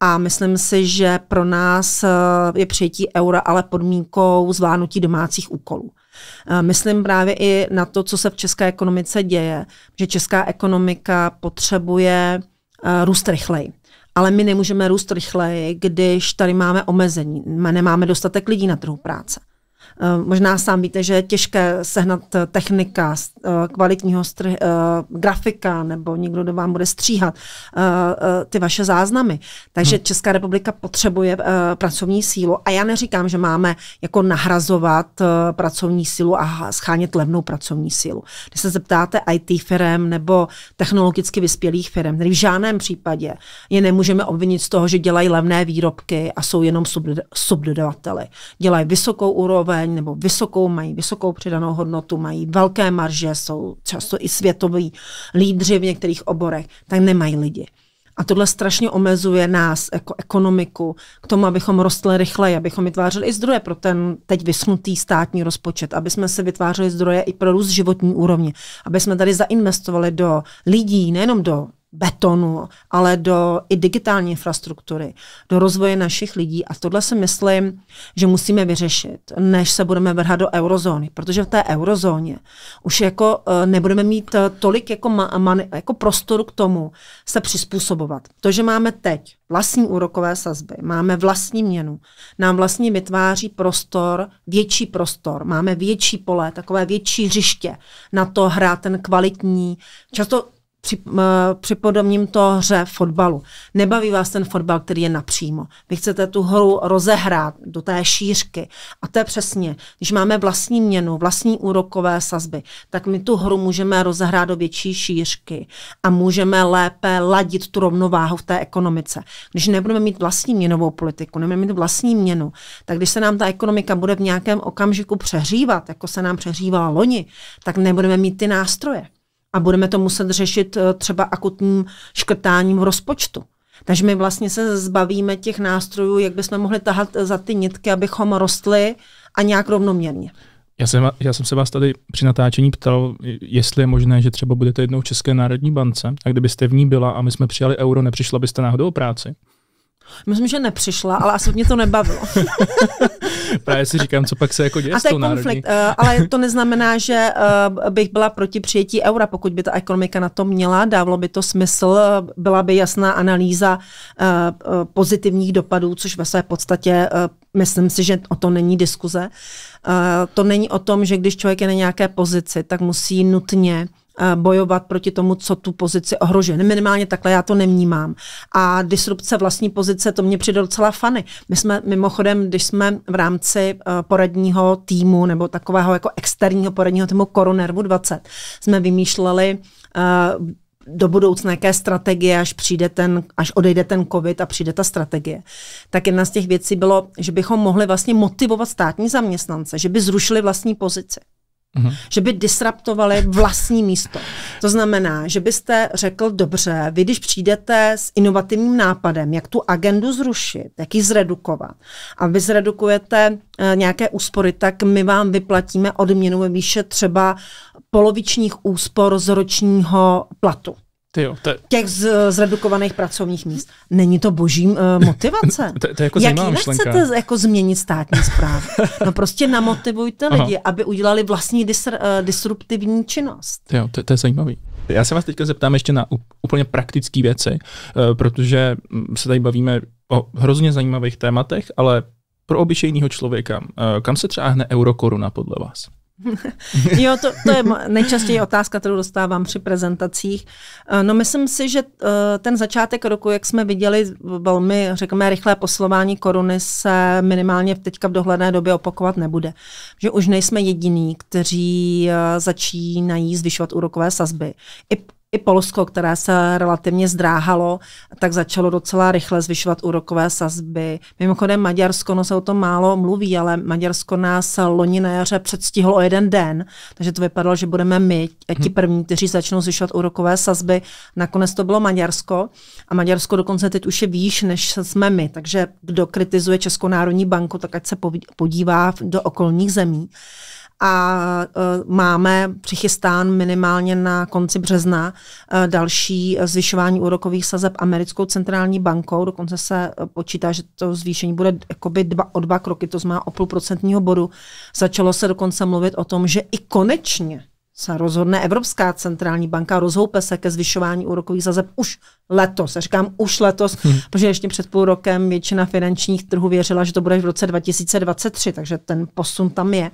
A myslím si, že pro nás eh, je přijetí eura ale podmínkou zvládnutí domácích úkolů. Eh, myslím právě i na to, co se v české ekonomice děje, že česká ekonomika potřebuje růst rychleji ale my nemůžeme růst rychleji, když tady máme omezení, nemáme dostatek lidí na trhu práce. Eh, možná sám víte, že je těžké sehnat eh, technika, eh, kvalitního stry, grafika nebo někdo, kdo vám bude stříhat ty vaše záznamy. Takže hmm. Česká republika potřebuje pracovní sílu a já neříkám, že máme jako nahrazovat pracovní sílu a schánět levnou pracovní sílu. Když se zeptáte IT firm nebo technologicky vyspělých firm, tedy v žádném případě je nemůžeme obvinit z toho, že dělají levné výrobky a jsou jenom subdodavateli. Dělají vysokou úroveň, daň nebo vysokou, mají vysokou přidanou hodnotu, mají velké marže, jsou často i světoví lídři v některých oborech, tak nemají lidi. A tohle strašně omezuje nás jako ekonomiku k tomu, abychom rostli rychleji, abychom vytvářeli i zdroje pro ten teď vysnutý státní rozpočet, aby jsme se vytvářeli zdroje i pro růst životní úrovně, aby jsme tady zainvestovali do lidí, nejenom do betonu, ale do i digitální infrastruktury, do rozvoje našich lidí. A tohle si myslím, že musíme vyřešit, než se budeme vrhat do eurozóny, protože v té eurozóně už jako eh, nebudeme mít eh, tolik jako, ma, jako prostoru k tomu se přizpůsobovat. To, že máme teď vlastní úrokové sazby, máme vlastní měnu, nám vlastně vytváří prostor, větší prostor, máme větší pole, takové větší hřiště na to hrát ten kvalitní, často připodobním eh, to hře fotbalu. Nebaví vás ten fotbal, který je napřímo. Vy chcete tu hru rozehrát do té šířky. A to je přesně, když máme vlastní měnu, vlastní úrokové sazby, tak my tu hru můžeme rozehrát do větší šířky a můžeme lépe ladit tu rovnováhu v té ekonomice. Když nebudeme mít vlastní měnovou politiku, nebudeme mít vlastní měnu, tak když se nám ta ekonomika bude v nějakém okamžiku přehřívat, jako se nám přehřívala loni, tak nebudeme mít ty nástroje a budeme to muset řešit eh, třeba akutním škrtáním v rozpočtu. Takže my vlastně se zbavíme těch nástrojů, jak bychom mohli tahat eh, za ty nitky, abychom rostli a nějak rovnoměrně. Já jsem, já jsem se vás tady při natáčení ptal, jestli je možné, že třeba budete jednou v České národní bance a kdybyste v ní byla a my jsme přijali euro, nepřišla byste náhodou o práci? Myslím, že nepřišla, ale asi mě to nebavilo. [LAUGHS] Právě si říkám, co pak se jako děje A to je konflikt, národní. Eh, ale to neznamená, že eh, bych byla proti přijetí eura, pokud by ta ekonomika na to měla, dávalo by to smysl, byla by jasná analýza eh, pozitivních dopadů, což ve své podstatě myslím si, že o to není diskuze. To není o tom, že když člověk je na nějaké pozici, tak musí nutně Eh, bojovat proti tomu, co tu pozici ohrožuje. Minimálně takhle já to nemnímám. A disrupce vlastní pozice, to mě přijde docela fany. My jsme mimochodem, když jsme v rámci eh, poradního týmu nebo takového jako externího poradního týmu Koronervu 20, jsme vymýšleli eh, do budoucna, jaké strategie, až, přijde ten, až odejde ten covid a přijde ta strategie. Tak jedna z těch věcí bylo, že bychom mohli vlastně motivovat státní zaměstnance, že by zrušili vlastní pozici mm Že by disruptovali vlastní místo. To znamená, že byste řekl, dobře, vy když přijdete s inovativním nápadem, jak tu agendu zrušit, jak ji zredukovat, a vy zredukujete uh, nějaké úspory, tak my vám vyplatíme odměnu ve výše třeba polovičních úspor z ročního platu jo, to je... těch z, zredukovaných pracovních míst. Není to boží uh, motivace? [LAUGHS] to, to je jako Jak jinak myšlenka. chcete jako změnit státní zprávu? No prostě namotivujte [LAUGHS] lidi, Aha. aby udělali vlastní disr, uh, eh, disruptivní činnost. jo, to, to je zajímavý. Já se vás teďka zeptám ještě na úplně praktické věci, eh, protože mm, se tady bavíme o hrozně zajímavých tématech, ale pro obyčejného člověka, kam se třeba hne eurokoruna podle vás? [LAUGHS] jo, to, to je nejčastěji otázka, kterou dostávám při prezentacích. Eh, no myslím si, že eh, ten začátek roku, jak jsme viděli, velmi, řekněme, rychlé poslování koruny se minimálně teďka v dohledné době opakovat nebude. Že už nejsme jediní, kteří eh, začínají zvyšovat úrokové sazby. I i Polsko, které se relativně zdráhalo, tak začalo docela rychle zvyšovat úrokové sazby. Mimochodem Maďarsko, no se o tom málo mluví, ale Maďarsko nás loni na jaře předstihlo o jeden den, takže to vypadalo, že budeme my ti hm. první, kteří začnou zvyšovat úrokové sazby. Nakonec to bylo Maďarsko a Maďarsko dokonce teď už je výš, než jsme my, takže kdo kritizuje Českou národní banku, tak ať se podívá do okolních zemí a e, máme přichystán minimálně na konci března e, další zvyšování úrokových sazeb americkou centrální bankou. Dokonce se e, počítá, že to zvýšení bude jakoby dva, o dva kroky, to znamená o půl procentního bodu. Začalo se dokonce mluvit o tom, že i konečně se rozhodne Evropská centrální banka, rozhoupe se ke zvyšování úrokových sazeb už letos. Já říkám už letos, hmm. protože ještě před půl rokem většina finančních trhů věřila, že to bude v roce 2023, takže ten posun tam je.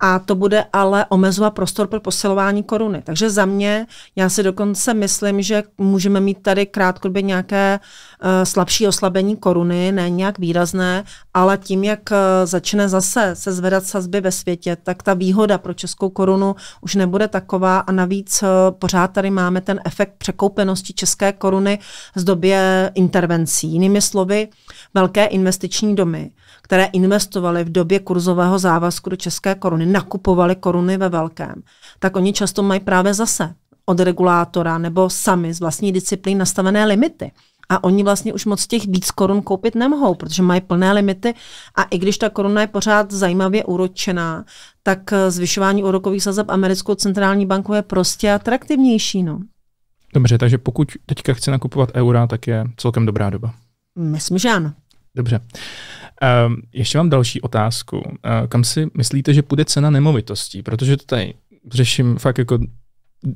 A to bude ale omezovat prostor pro posilování koruny. Takže za mě, já si dokonce myslím, že můžeme mít tady krátkodobě nějaké uh, slabší oslabení koruny, ne nějak výrazné, ale tím, jak uh, začne zase se zvedat sazby ve světě, tak ta výhoda pro českou korunu už nebude taková a navíc uh, pořád tady máme ten efekt překoupenosti české koruny z době intervencí. Jinými slovy, velké investiční domy které investovaly v době kurzového závazku do české koruny, nakupovaly koruny ve velkém, tak oni často mají právě zase od regulátora nebo sami z vlastní disciplíny nastavené limity. A oni vlastně už moc těch víc korun koupit nemohou, protože mají plné limity. A i když ta koruna je pořád zajímavě úročená, tak eh, zvyšování úrokových sazeb americkou centrální banku je prostě atraktivnější. No. Dobře, takže pokud teďka chci nakupovat eura, tak je celkem dobrá doba. Myslím, že ano. Dobře. Uh, Ehm, ještě mám další otázku. Uh, kam si myslíte, že půjde cena nemovitostí? Protože to tady řeším fakt jako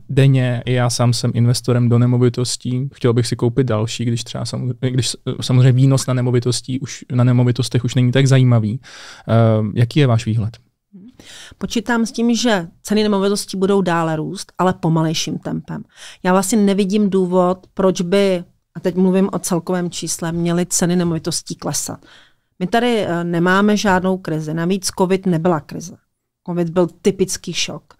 denně, i já sám jsem investorem do nemovitostí, chtěl bych si koupit další, když třeba samozřejmě, když eh, samozřejmě výnos na nemovitostí už na nemovitostech už není tak zajímavý. Uh, jaký je váš výhled? Počítám s tím, že ceny nemovitostí budou dále růst, ale pomalejším tempem. Já vlastně nevidím důvod, proč by, a teď mluvím o celkovém čísle, měly ceny nemovitostí klesat. My tady eh, nemáme žádnou krizi, navíc COVID nebyla krize. COVID byl typický šok.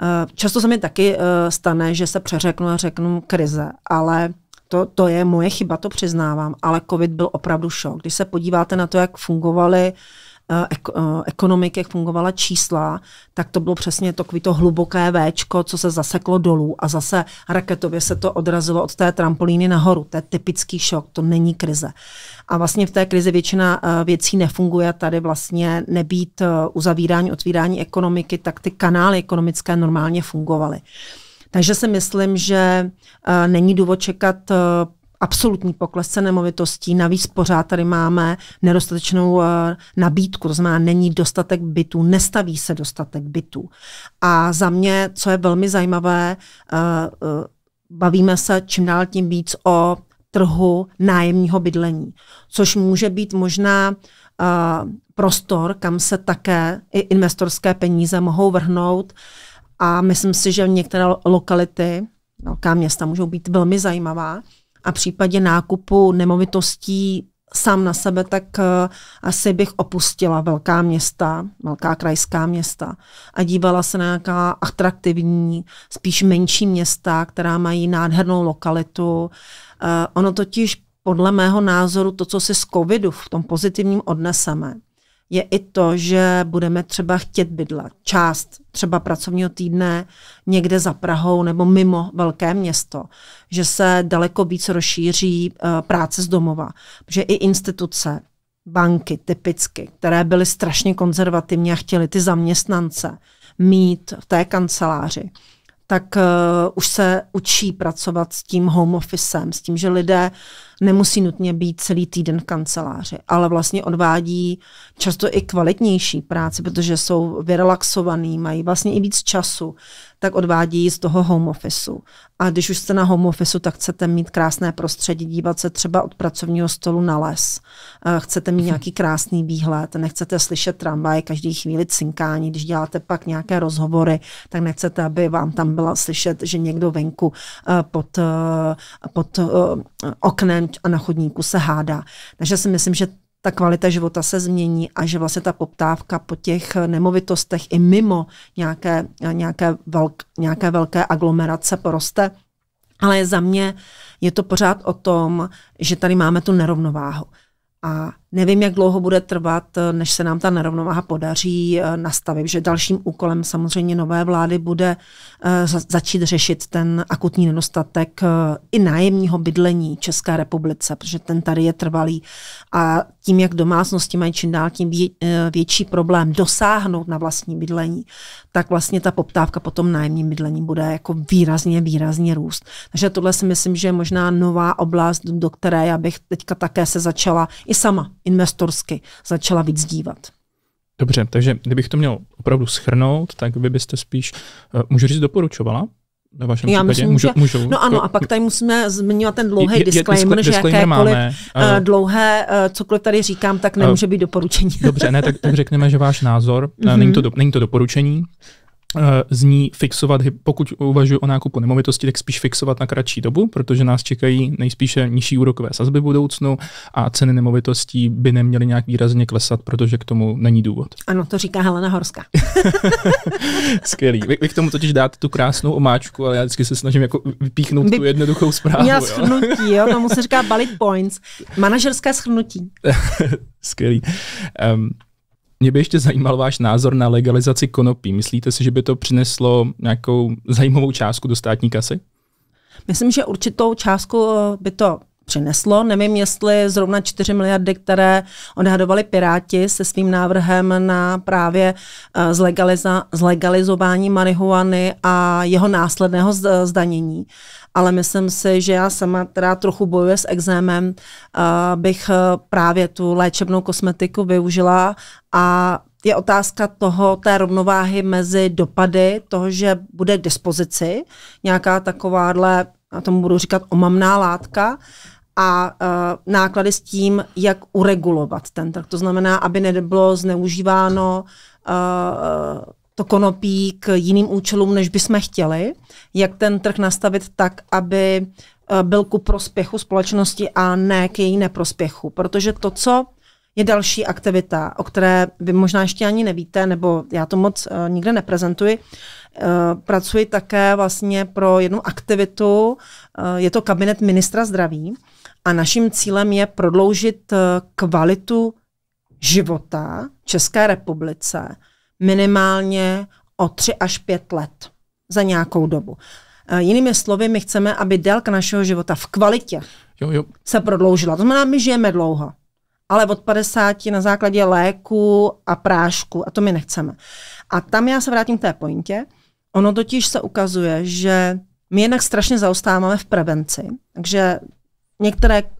Eh, často se mi taky eh, stane, že se přeřeknu a řeknu krize, ale to, to je moje chyba, to přiznávám, ale COVID byl opravdu šok. Když se podíváte na to, jak fungovaly uh, Eh, eh, ekonomiky, jak fungovala čísla, tak to bylo přesně takový to hluboké Včko, co se zaseklo dolů a zase raketově se to odrazilo od té trampolíny nahoru. To je typický šok, to není krize. A vlastně v té krizi většina eh, věcí nefunguje. Tady vlastně nebýt uzavírání, otvírání ekonomiky, tak ty kanály ekonomické normálně fungovaly. Takže si myslím, že není důvod čekat absolutní pokles cen nemovitostí, navíc pořád tady máme nedostatečnou eh, nabídku, to znamená, není dostatek bytů, nestaví se dostatek bytů. A za mě, co je velmi zajímavé, eh, eh, bavíme se čím dál tím víc o trhu nájemního bydlení, což může být možná prostor, kam se také i investorské peníze mohou vrhnout a myslím si, že některé lokality, velká no, města můžou být velmi zajímavá, a případě nákupu nemovitostí sám na sebe, tak eh, asi bych opustila velká města, velká krajská města a dívala se na nějaká atraktivní, spíš menší města, která mají nádhernou lokalitu. Eh, ono totiž podle mého názoru to, co si z covidu v tom pozitivním odneseme, je i to, že budeme třeba chtět bydlet část třeba pracovního týdne někde za Prahou nebo mimo velké město, že se daleko víc rozšíří eh, práce z domova, že i instituce, banky typicky, které byly strašně konzervativní a chtěly ty zaměstnance mít v té kanceláři, tak uh, už se učí pracovat s tím home officem, s tím, že lidé nemusí nutně být celý týden v kanceláři, ale vlastně odvádí často i kvalitnější práci, protože jsou vyrelaxovaný, mají vlastně i víc času, tak odvádí z toho home officeu. A když už jste na home officeu, tak chcete mít krásné prostředí, dívat se třeba od pracovního stolu na les. Eh, chcete mít mhm. nějaký krásný výhled, nechcete slyšet tramvaje každý chvíli cinkání, když děláte pak nějaké rozhovory, tak nechcete, aby vám tam byla slyšet, že někdo venku eh, pod, eh, pod oknem lidem a na chodníku se hádá. Takže si myslím, že ta kvalita života se změní a že vlastně ta poptávka po těch nemovitostech i mimo nějaké, nějaké, velk, nějaké velké aglomerace poroste. Ale za mě je to pořád o tom, že tady máme tu nerovnováhu. A Nevím, jak dlouho bude trvat, eh, než se nám ta nerovnováha podaří eh, nastavit, že dalším úkolem samozřejmě nové vlády bude eh, začít řešit ten akutní nedostatek i nájemního bydlení České republice, protože ten tady je trvalý. A tím, jak domácnosti mají čím dál tím větší problém dosáhnout na vlastní bydlení, tak vlastně ta poptávka po tom nájemním bydlení bude jako výrazně, výrazně růst. Takže tohle si myslím, že je možná nová oblast, do které já bych teďka také se začala i sama investorsky začala víc dívat. Dobře, takže kdybych to měl opravdu schrnout, tak vy byste spíš, eh, můžu říct, doporučovala na vašem Já případě? Myslím, můžu, že... můžu, no ano, a pak tady musíme zmiňovat ten dlouhý disclaimer, že disclaimer jakékoliv máme, uh, dlouhé, uh, cokoliv tady říkám, tak nemůže uh, být doporučení. Dobře, ne, tak, tak řekneme, že váš názor, mm-hmm. není, to do, není to doporučení, Eh, zní fixovat, pokud uvažuji o nákupu nemovitosti, tak spíš fixovat na kratší dobu, protože nás čekají nejspíše nižší úrokové sazby v budoucnu a ceny nemovitostí by neměly nějak výrazně klesat, protože k tomu není důvod. Ano, to říká Helena Horská. [LAUGHS] Skvělý. Vy, vy, k tomu totiž dáte tu krásnou omáčku, ale já vždycky se snažím jako vypíchnout By... tu jednoduchou zprávu. Měla schrnutí, jo, tomu se říká bullet points. Manažerské schrnutí. [LAUGHS] Skvělý. Um, mě by ještě zajímal váš názor na legalizaci konopí. Myslíte si, že by to přineslo nějakou zajímavou částku do státní kasy? Myslím, že určitou částku eh, by to přineslo. Nevím, jestli zrovna 4 miliardy, které odhadovali Piráti se svým návrhem na právě eh, zlegaliza, zlegalizování marihuany a jeho následného zdanění, ale myslím si, že já sama teda trochu bojuje s exémem, eh, bych eh, právě tu léčebnou kosmetiku využila a je otázka toho, té rovnováhy mezi dopady, toho, že bude k dispozici nějaká takováhle, a tomu budu říkat omamná látka, a uh, náklady s tím, jak uregulovat ten trh. To znamená, aby nebylo zneužíváno uh, to konopí k jiným účelům, než bychom chtěli, jak ten trh nastavit tak, aby eh, byl ku prospěchu společnosti a ne k její neprospěchu. Protože to, co je další aktivita, o které vy možná ještě ani nevíte, nebo já to moc uh, nikde neprezentuji. Uh, pracuji také vlastně pro jednu aktivitu, uh, je to kabinet ministra zdraví a naším cílem je prodloužit uh, kvalitu života České republice minimálně o 3 až 5 let za nějakou dobu. Eh, jinými slovy, my chceme, aby délka našeho života v kvalitě jo, jo. se prodloužila. To znamená, my žijeme dlouho, ale od 50 na základě léku a prášku a to my nechceme. A tam já se vrátím k té pointě. Ono totiž se ukazuje, že my jednak strašně zaostáváme v prevenci, takže Některé uh,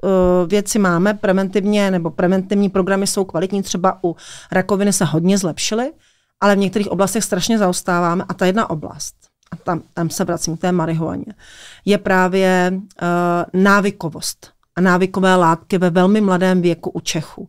věci máme preventivně, nebo preventivní programy jsou kvalitní, třeba u rakoviny se hodně zlepšily, ale v některých oblastech strašně zaostáváme a ta jedna oblast, a tam, tam se vracím k té marihuaně, je právě uh, návykovost a návykové látky ve velmi mladém věku u Čechů.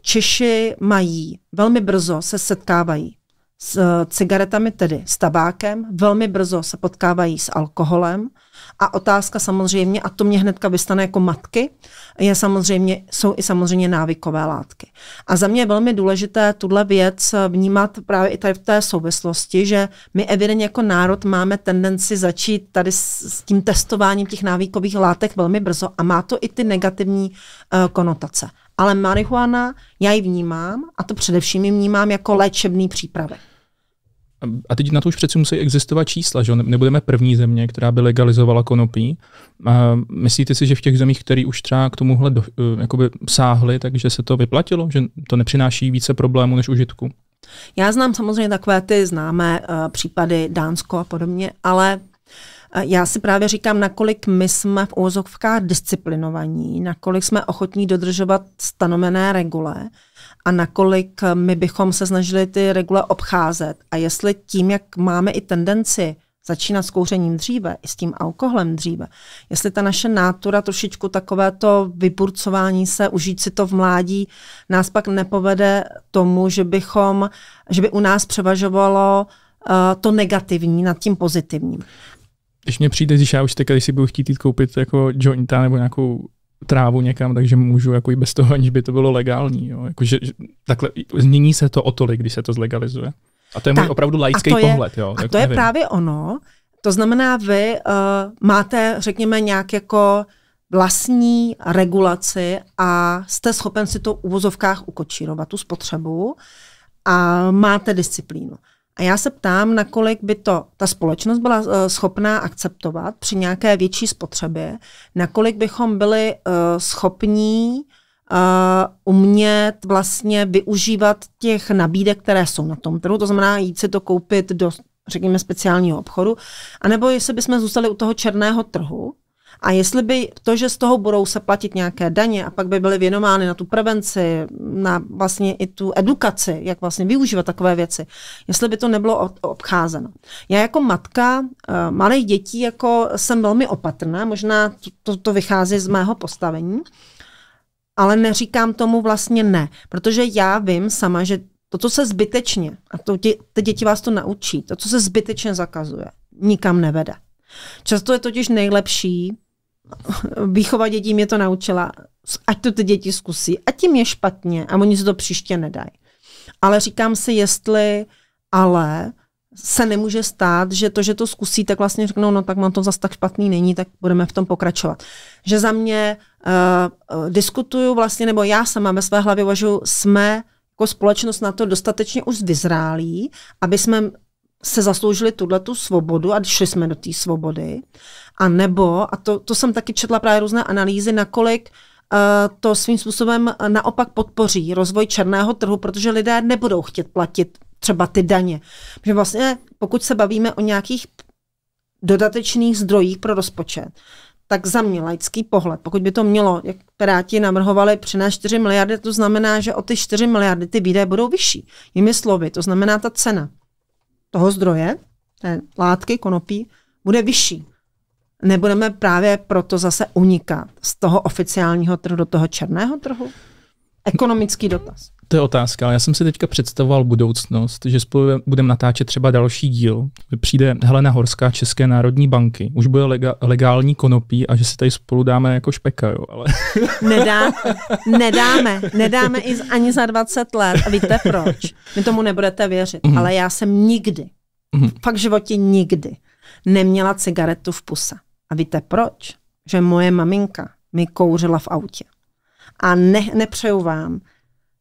Češi mají, velmi brzo se setkávají s eh, cigaretami, tedy s tabákem, velmi brzo se potkávají s alkoholem, a otázka samozřejmě, a to mě hnedka vystane jako matky, je samozřejmě, jsou i samozřejmě návykové látky. A za mě je velmi důležité tuhle věc vnímat právě i tady v té souvislosti, že my evidentně jako národ máme tendenci začít tady s tím testováním těch návykových látek velmi brzo a má to i ty negativní uh, konotace. Ale marihuana, já ji vnímám, a to především ji vnímám jako léčebný přípravek a teď na to už přeci musí existovat čísla, že nebudeme první země, která by legalizovala konopí. A myslíte si, že v těch zemích, které už třeba k tomuhle do, eh, jakoby sáhly, takže se to vyplatilo, že to nepřináší více problémů než užitku? Já znám samozřejmě takové ty známé uh, případy Dánsko a podobně, ale eh, já si právě říkám, nakolik my jsme v úzovkách disciplinovaní, nakolik jsme ochotní dodržovat stanovené regule a nakolik my bychom se snažili ty regule obcházet. A jestli tím, jak máme i tendenci začínat s kouřením dříve, i s tím alkoholem dříve, jestli ta naše nátura trošičku takové to vyburcování se, užít si to v mládí, nás pak nepovede tomu, že bychom, že by u nás převažovalo uh, to negativní nad tím pozitivním. Když mě přijde, když já už teď, když si budu chtít jít koupit jako jointa nebo nějakou trávu někam, takže můžu jako i bez toho, aniž by to bylo legální. Jo. Jako, že, že, takhle změní se to o tolik, když se to zlegalizuje. A to je můj opravdu laický a to je, pohled. Jo. A to je právě ono. To znamená, vy uh, máte, řekněme, nějak jako vlastní regulaci a jste schopen si to v uvozovkách ukočírovat, tu spotřebu a máte disciplínu. A já se ptám, nakolik by to ta společnost byla uh, schopná akceptovat při nějaké větší spotřebě, nakolik bychom byli uh, schopní uh, umět vlastně využívat těch nabídek, které jsou na tom trhu, to znamená jít si to koupit do, řekněme, speciálního obchodu, anebo jestli bychom zůstali u toho černého trhu, a jestli by to, že z toho budou se platit nějaké daně a pak by byly věnovány na tu prevenci, na vlastně i tu edukaci, jak vlastně využívat takové věci, jestli by to nebylo obcházeno. Já jako matka eh, malých dětí jako jsem velmi opatrná, možná to, to, to vychází z mého postavení, ale neříkám tomu vlastně ne, protože já vím sama, že to, co se zbytečně, a to dě, ty děti vás to naučí, to, co se zbytečně zakazuje, nikam nevede. Často je totiž nejlepší výchova dětí mě to naučila, ať to ty děti zkusí, a tím je špatně a oni si to příště nedají. Ale říkám si, jestli ale se nemůže stát, že to, že to zkusí, tak vlastně řeknou, no tak mám to zase tak špatný není, tak budeme v tom pokračovat. Že za mě uh, diskutuju vlastně, nebo já sama ve své hlavě uvažuji, jsme jako společnost na to dostatečně už vyzrálí, aby jsme se zasloužili tuhle tu svobodu a šli jsme do té svobody. A nebo, a to, to jsem taky četla právě různé analýzy, nakolik uh, to svým způsobem naopak podpoří rozvoj černého trhu, protože lidé nebudou chtět platit třeba ty daně. Protože vlastně, pokud se bavíme o nějakých dodatečných zdrojích pro rozpočet, tak za mě laický pohled, pokud by to mělo, jak Piráti navrhovali, přinést 4 miliardy, to znamená, že o ty 4 miliardy ty výdaje budou vyšší. Jimi slovy, to znamená ta cena toho zdroje, té látky, konopí, bude vyšší. Nebudeme právě proto zase unikat z toho oficiálního trhu do toho černého trhu? ekonomický dotaz. To je otázka, ale já jsem si teďka představoval budoucnost, že spolu budeme natáčet třeba další díl, kdy přijde Helena Horská České národní banky, už bude lega, legální konopí a že si tady spolu dáme jako špeka, jo, ale... [LAUGHS] Nedáme, nedáme, nedáme i ani za 20 let a víte proč? My tomu nebudete věřit, mm. ale já jsem nikdy, mm. fakt v životě nikdy, neměla cigaretu v puse. A víte proč? Že moje maminka mi kouřila v autě a ne, nepřeju vám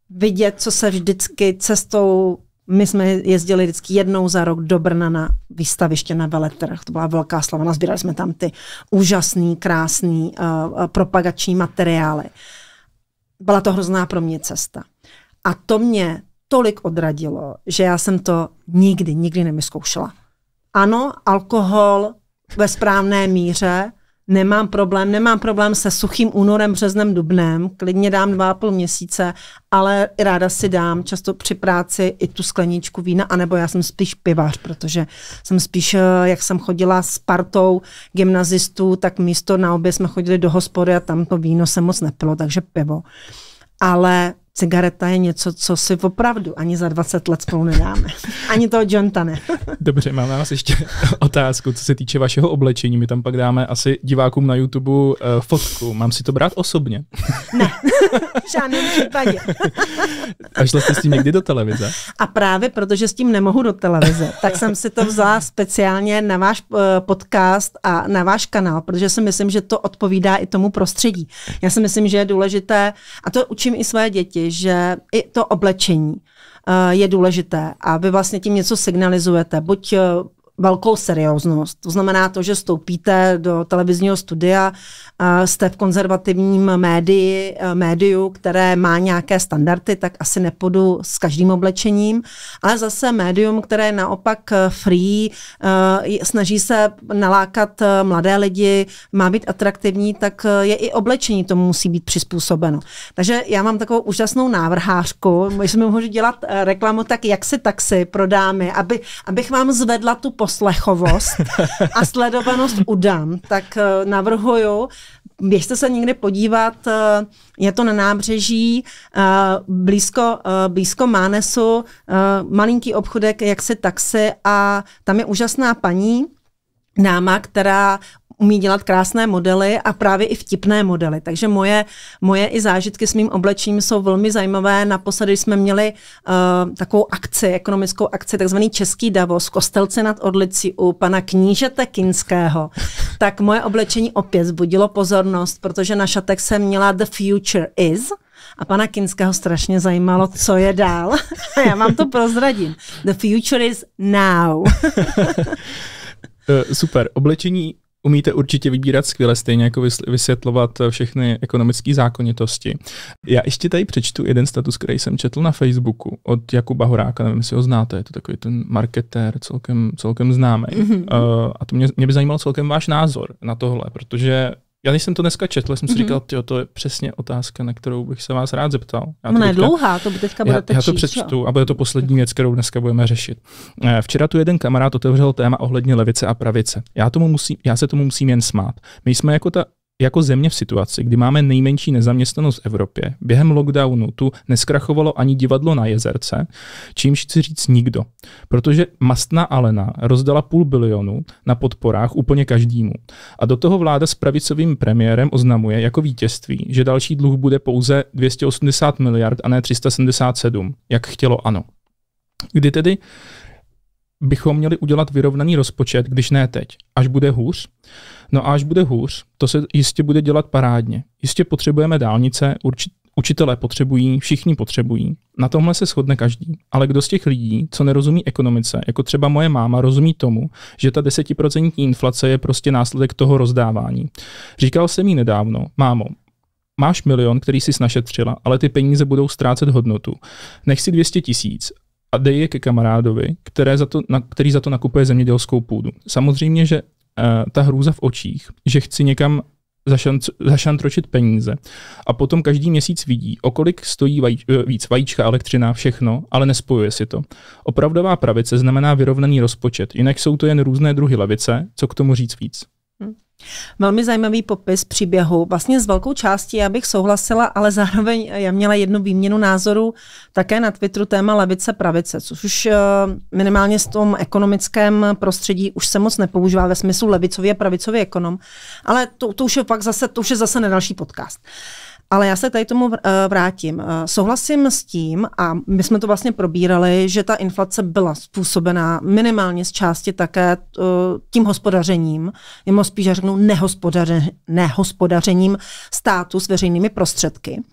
vidět, co se vždycky cestou my jsme jezdili vždycky jednou za rok do Brna na výstaviště na veletrh. To byla velká slava. Nazbírali jsme tam ty úžasný, krásný uh, propagační materiály. Byla to hrozná pro mě cesta. A to mě tolik odradilo, že já jsem to nikdy, nikdy nemyskoušela. Ano, alkohol ve správné míře, nemám problém, nemám problém se suchým únorem, březnem, dubnem, klidně dám dva a půl měsíce, ale ráda si dám často při práci i tu skleničku vína, anebo já jsem spíš pivař, protože jsem spíš, eh, jak jsem chodila s partou gymnazistů, tak místo na obě jsme chodili do hospody a tam to víno se moc nepilo, takže pivo. Ale Cigareta je něco, co si opravdu ani za 20 let spolu nedáme. [LAUGHS] Ani toho Jonta ne. Dobře, mám na vás ještě [LAUGHS] otázku, co se týče vašeho oblečení. My tam pak dáme asi divákům na YouTube uh, fotku. Mám si to brát osobně? [LAUGHS] Ne, v žádném případě. A šla jste s tím někdy do televize? A právě protože s tím nemohu do televize, tak jsem si to vzala speciálně na váš eh, podcast a na váš kanál, protože si myslím, že to odpovídá i tomu prostředí. Já si myslím, že je důležité, a to učím i své děti, že i to oblečení eh, je důležité a vy vlastně tím něco signalizujete. Buď eh, velkou serióznost. To znamená to, že stoupíte do televizního studia jste v konzervativním médii, eh, médiu, které má nějaké standardy, tak asi nepůjdu s každým oblečením, ale zase médium, které eh, eh, je naopak free, snaží se nalákat mladé lidi, má být atraktivní, tak je i oblečení tomu musí být přizpůsobeno. Takže já mám takovou úžasnou návrhářku, jestli mi můžu dělat reklamu, tak jak si taxi pro dámy, aby, abych vám zvedla tu poslechovost a sledovanost udám, tak navrhuju běžte se někde podívat, eh, je to na nábřeží, eh, blízko, eh, blízko Mánesu, malinký obchodek, jak se taxi a tam je úžasná paní, náma, která umí dělat krásné modely a právě i vtipné modely. Takže moje, moje i zážitky s mým oblečením jsou velmi zajímavé. Naposledy jsme měli uh, takovou akci, ekonomickou akci, takzvaný Český Davos, kostelce nad Odlicí u pana knížete Kinského. [LAUGHS] Tak moje oblečení opět zbudilo pozornost, protože na šatek jsem měla The Future Is, a pana Kinského strašně zajímalo, co je dál. [LAUGHS] A já vám to prozradím. The future is now. [LAUGHS] Eh, super. Oblečení Umíte určitě vybírat skvěle, stejně jako vysvětlovat eh, všechny ekonomické zákonitosti. Já ještě tady přečtu jeden status, který jsem četl na Facebooku od Jakuba Horáka, nevím, jestli ho znáte, je to takový ten marketér celkem, celkem známý. Mm-hmm. Uh, eh, a to mě, mě by zajímal celkem váš názor na tohle, protože já když jsem to dneska četl, jsem si mm-hmm. říkal, tyjo, to je přesně otázka, na kterou bych se vás rád zeptal. Já Ona teďka, dlouhá, to teďka bude já, já to přečtu jo? a bude to poslední věc, kterou dneska budeme řešit. Eh, včera tu jeden kamarád otevřel téma ohledně levice a pravice. Já, tomu musím, já se tomu musím jen smát. My jsme jako ta jako země v situaci, kdy máme nejmenší nezaměstnanost v Evropě, během lockdownu tu neskrachovalo ani divadlo na jezerce, čímž chci říct nikdo. Protože mastná Alena rozdala půl bilionu na podporách úplně každému. A do toho vláda s pravicovým premiérem oznamuje jako vítězství, že další dluh bude pouze 280 miliard a ne 377, jak chtělo ano. Kdy tedy bychom měli udělat vyrovnaný rozpočet, když ne teď, až bude hůř? No a až bude hůř, to se jistě bude dělat parádně. Jistě potřebujeme dálnice, určit, učitelé potřebují, všichni potřebují. Na tomhle se shodne každý. Ale kdo z těch lidí, co nerozumí ekonomice, jako třeba moje máma, rozumí tomu, že ta desetiprocentní inflace je prostě následek toho rozdávání. Říkal jsem jí nedávno, mámo, máš milion, který jsi našetřila, ale ty peníze budou ztrácet hodnotu. Nech si 200 tisíc a dej je ke kamarádovi, které za to, na, který za to nakupuje zemědělskou půdu. Samozřejmě, že Eh, ta hrůza v očích, že chci někam zašant zašantročit peníze a potom každý měsíc vidí, o kolik stojí vajíč, eh, víc vajíčka, elektřina, všechno, ale nespojuje si to. Opravdová pravice znamená vyrovnaný rozpočet, jinak jsou to jen různé druhy levice, co k tomu říct víc. Velmi zajímavý popis příběhu. Vlastně s velkou částí já bych souhlasila, ale zároveň já měla jednu výměnu názoru také na Twitteru téma levice pravice, což už eh, minimálně s tom ekonomickém prostředí už se moc nepoužívá ve smyslu levicově pravicově ekonom, ale to, to už je pak zase, to už je zase na další podcast. Uh, ale já se tady tomu eh, vrátím. Eh, souhlasím s tím, a my jsme to vlastně probírali, že ta inflace byla způsobená minimálně z části také eh, tím hospodařením, nebo spíš řeknu nehospodaře, nehospodařením státu s veřejnými prostředky.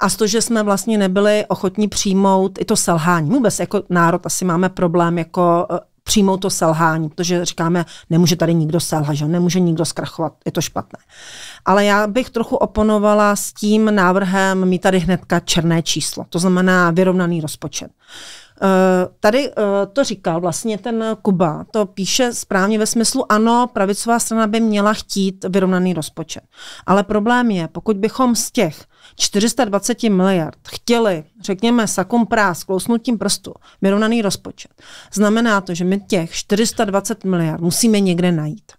A z to, že jsme vlastně nebyli ochotní přijmout i to selhání. Vůbec jako národ asi máme problém jako přijmout to selhání, protože říkáme, nemůže tady nikdo selhat, že? nemůže nikdo zkrachovat, je to špatné. Ale já bych trochu oponovala s tím návrhem mít tady hnedka černé číslo, to znamená vyrovnaný rozpočet. Eh, tady eh, to říkal vlastně ten Kuba, to píše správně ve smyslu, ano, pravicová strana by měla chtít vyrovnaný rozpočet. Ale problém je, pokud bychom z těch 420 miliard chtěli, řekněme, sakum prás, klousnutím prstu, vyrovnaný rozpočet, znamená to, že my těch 420 miliard musíme někde najít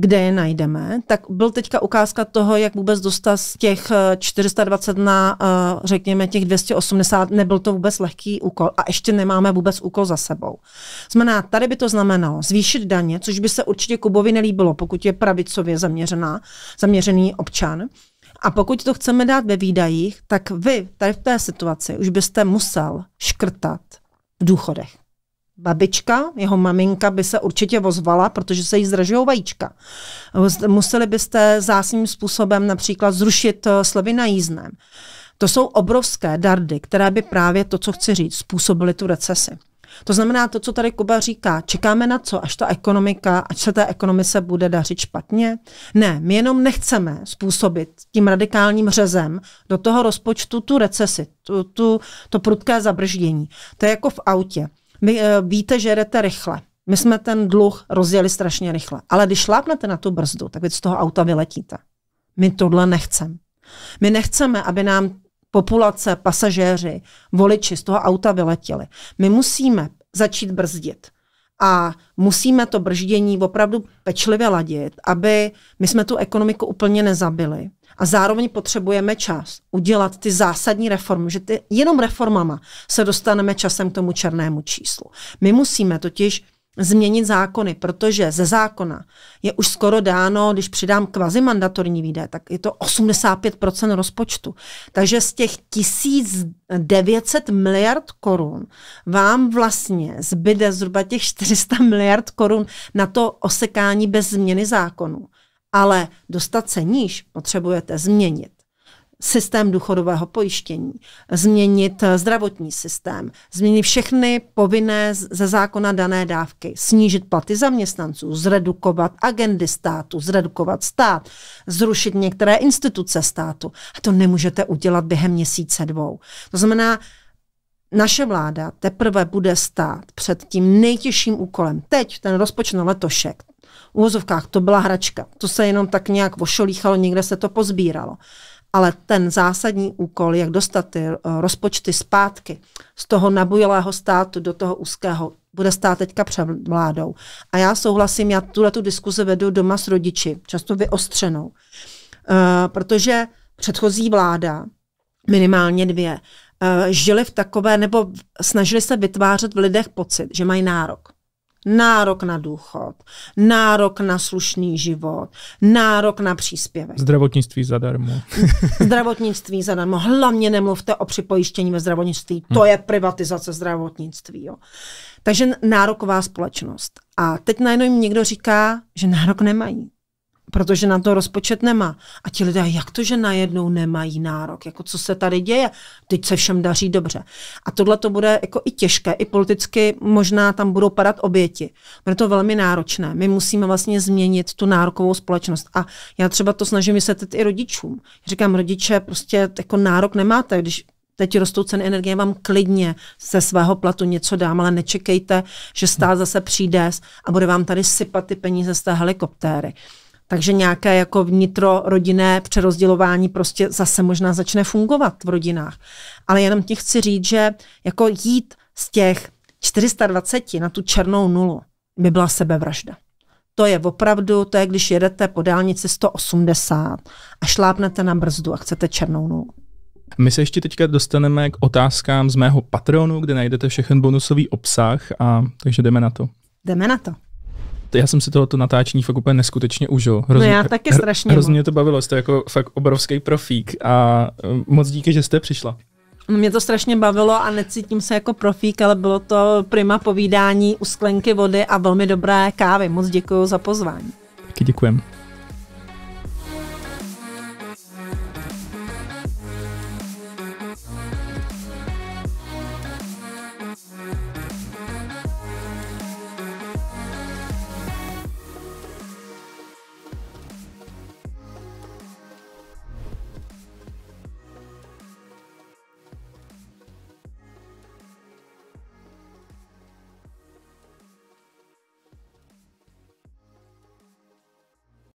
kde je najdeme, tak byl teďka ukázka toho, jak vůbec dostat z těch 420 eh, na, eh, řekněme, těch 280, nebyl to vůbec lehký úkol a ještě nemáme vůbec úkol za sebou. Znamená, tady by to znamenalo zvýšit daně, což by se určitě Kubovi nelíbilo, pokud je pravicově zaměřená, zaměřený občan. A pokud to chceme dát ve výdajích, tak vy tady v té situaci už byste musel škrtat v důchodech babička, jeho maminka by se určitě vozvala, protože se jí zdražují vajíčka. Museli byste zásadním způsobem například zrušit eh, slevy na jízdném. To jsou obrovské dardy, které by právě to, co chci říct, způsobily tu recesi. To znamená to, co tady Kuba říká, čekáme na co, až ta ekonomika, až se té ekonomice bude dařit špatně? Ne, my jenom nechceme způsobit tím radikálním řezem do toho rozpočtu tu recesi, tu, tu, to prudké zabrždění. To je jako v autě uh, víte, že jedete rychle. My jsme ten dluh rozjeli strašně rychle. Ale když šlápnete na tu brzdu, tak vy z toho auta vyletíte. My tohle nechceme. My nechceme, aby nám populace, pasažéři, voliči z toho auta vyletěli. My musíme začít brzdit. A musíme to brždění opravdu pečlivě ladit, aby my jsme tu ekonomiku úplně nezabili a zároveň potřebujeme čas udělat ty zásadní reformy, že ty, jenom reformama se dostaneme časem k tomu černému číslu. My musíme totiž změnit zákony, protože ze zákona je už skoro dáno, když přidám kvazimandatorní výdaje, tak je to 85% rozpočtu. Takže z těch 1900 miliard korun vám vlastně zbyde zhruba těch 400 miliard korun na to osekání bez změny zákonu. Ale dostat se níž potřebujete změnit systém důchodového pojištění, změnit eh, zdravotní systém, změnit všechny povinné ze zákona dané dávky, snížit platy zaměstnanců, zredukovat agendy státu, zredukovat stát, zrušit některé instituce státu. A to nemůžete udělat během měsíce dvou. To znamená, naše vláda teprve bude stát před tím nejtěžším úkolem. Teď ten rozpočet letošek, úvozovkách to byla hračka. To se jenom tak nějak vošolíchalo, někde se to pozbíralo. Ale ten zásadní úkol, jak dostat ty eh, rozpočty zpátky z toho nabujelého státu do toho úzkého, bude stát teďka před vládou. A já souhlasím, já tuhle tu diskuzi vedu doma s rodiči, často vyostřenou. Uh, protože předchozí vláda, minimálně dvě, uh, eh, žili v takové, nebo snažili se vytvářet v lidech pocit, že mají nárok nárok na důchod, nárok na slušný život, nárok na příspěvek. Zdravotnictví zadarmo. [LAUGHS] zdravotnictví zadarmo. Hlavně nemluvte o připojištění ve zdravotnictví. To je privatizace zdravotnictví. Jo. Takže nároková společnost. A teď najednou jim někdo říká, že nárok nemají protože na to rozpočet nemá. A ti lidé, jak to, že najednou nemají nárok? Jako co se tady děje? Teď se všem daří dobře. A tohle to bude jako i těžké, i politicky možná tam budou padat oběti. Bude to velmi náročné. My musíme vlastně změnit tu nárokovou společnost. A já třeba to snažím vysvětlit i rodičům. Říkám, rodiče, prostě jako nárok nemáte, když teď rostou ceny energie, vám klidně ze svého platu něco dám, ale nečekejte, že stát zase přijde a bude vám tady sypat ty peníze z té helikoptéry. Takže nějaké jako vnitrorodinné přerozdělování prostě zase možná začne fungovat v rodinách. Ale jenom ti chci říct, že jako jít z těch 420 na tu černou nulu by byla sebevražda. To je opravdu, to je, když jedete po dálnici 180 a šlápnete na brzdu a chcete černou nulu. My se ještě teďka dostaneme k otázkám z mého patronu, kde najdete všechen bonusový obsah, a takže jdeme na to. Jdeme na to já jsem si tohoto natáčení fakt úplně neskutečně užil. No hrozně, no já taky strašně. Hrozně to bavilo, jste jako fakt obrovský profík a e, moc díky, že jste přišla. Mě to strašně bavilo a necítím se jako profík, ale bylo to prima povídání u sklenky vody a velmi dobré kávy. Moc děkuji za pozvání. Taky děkujeme.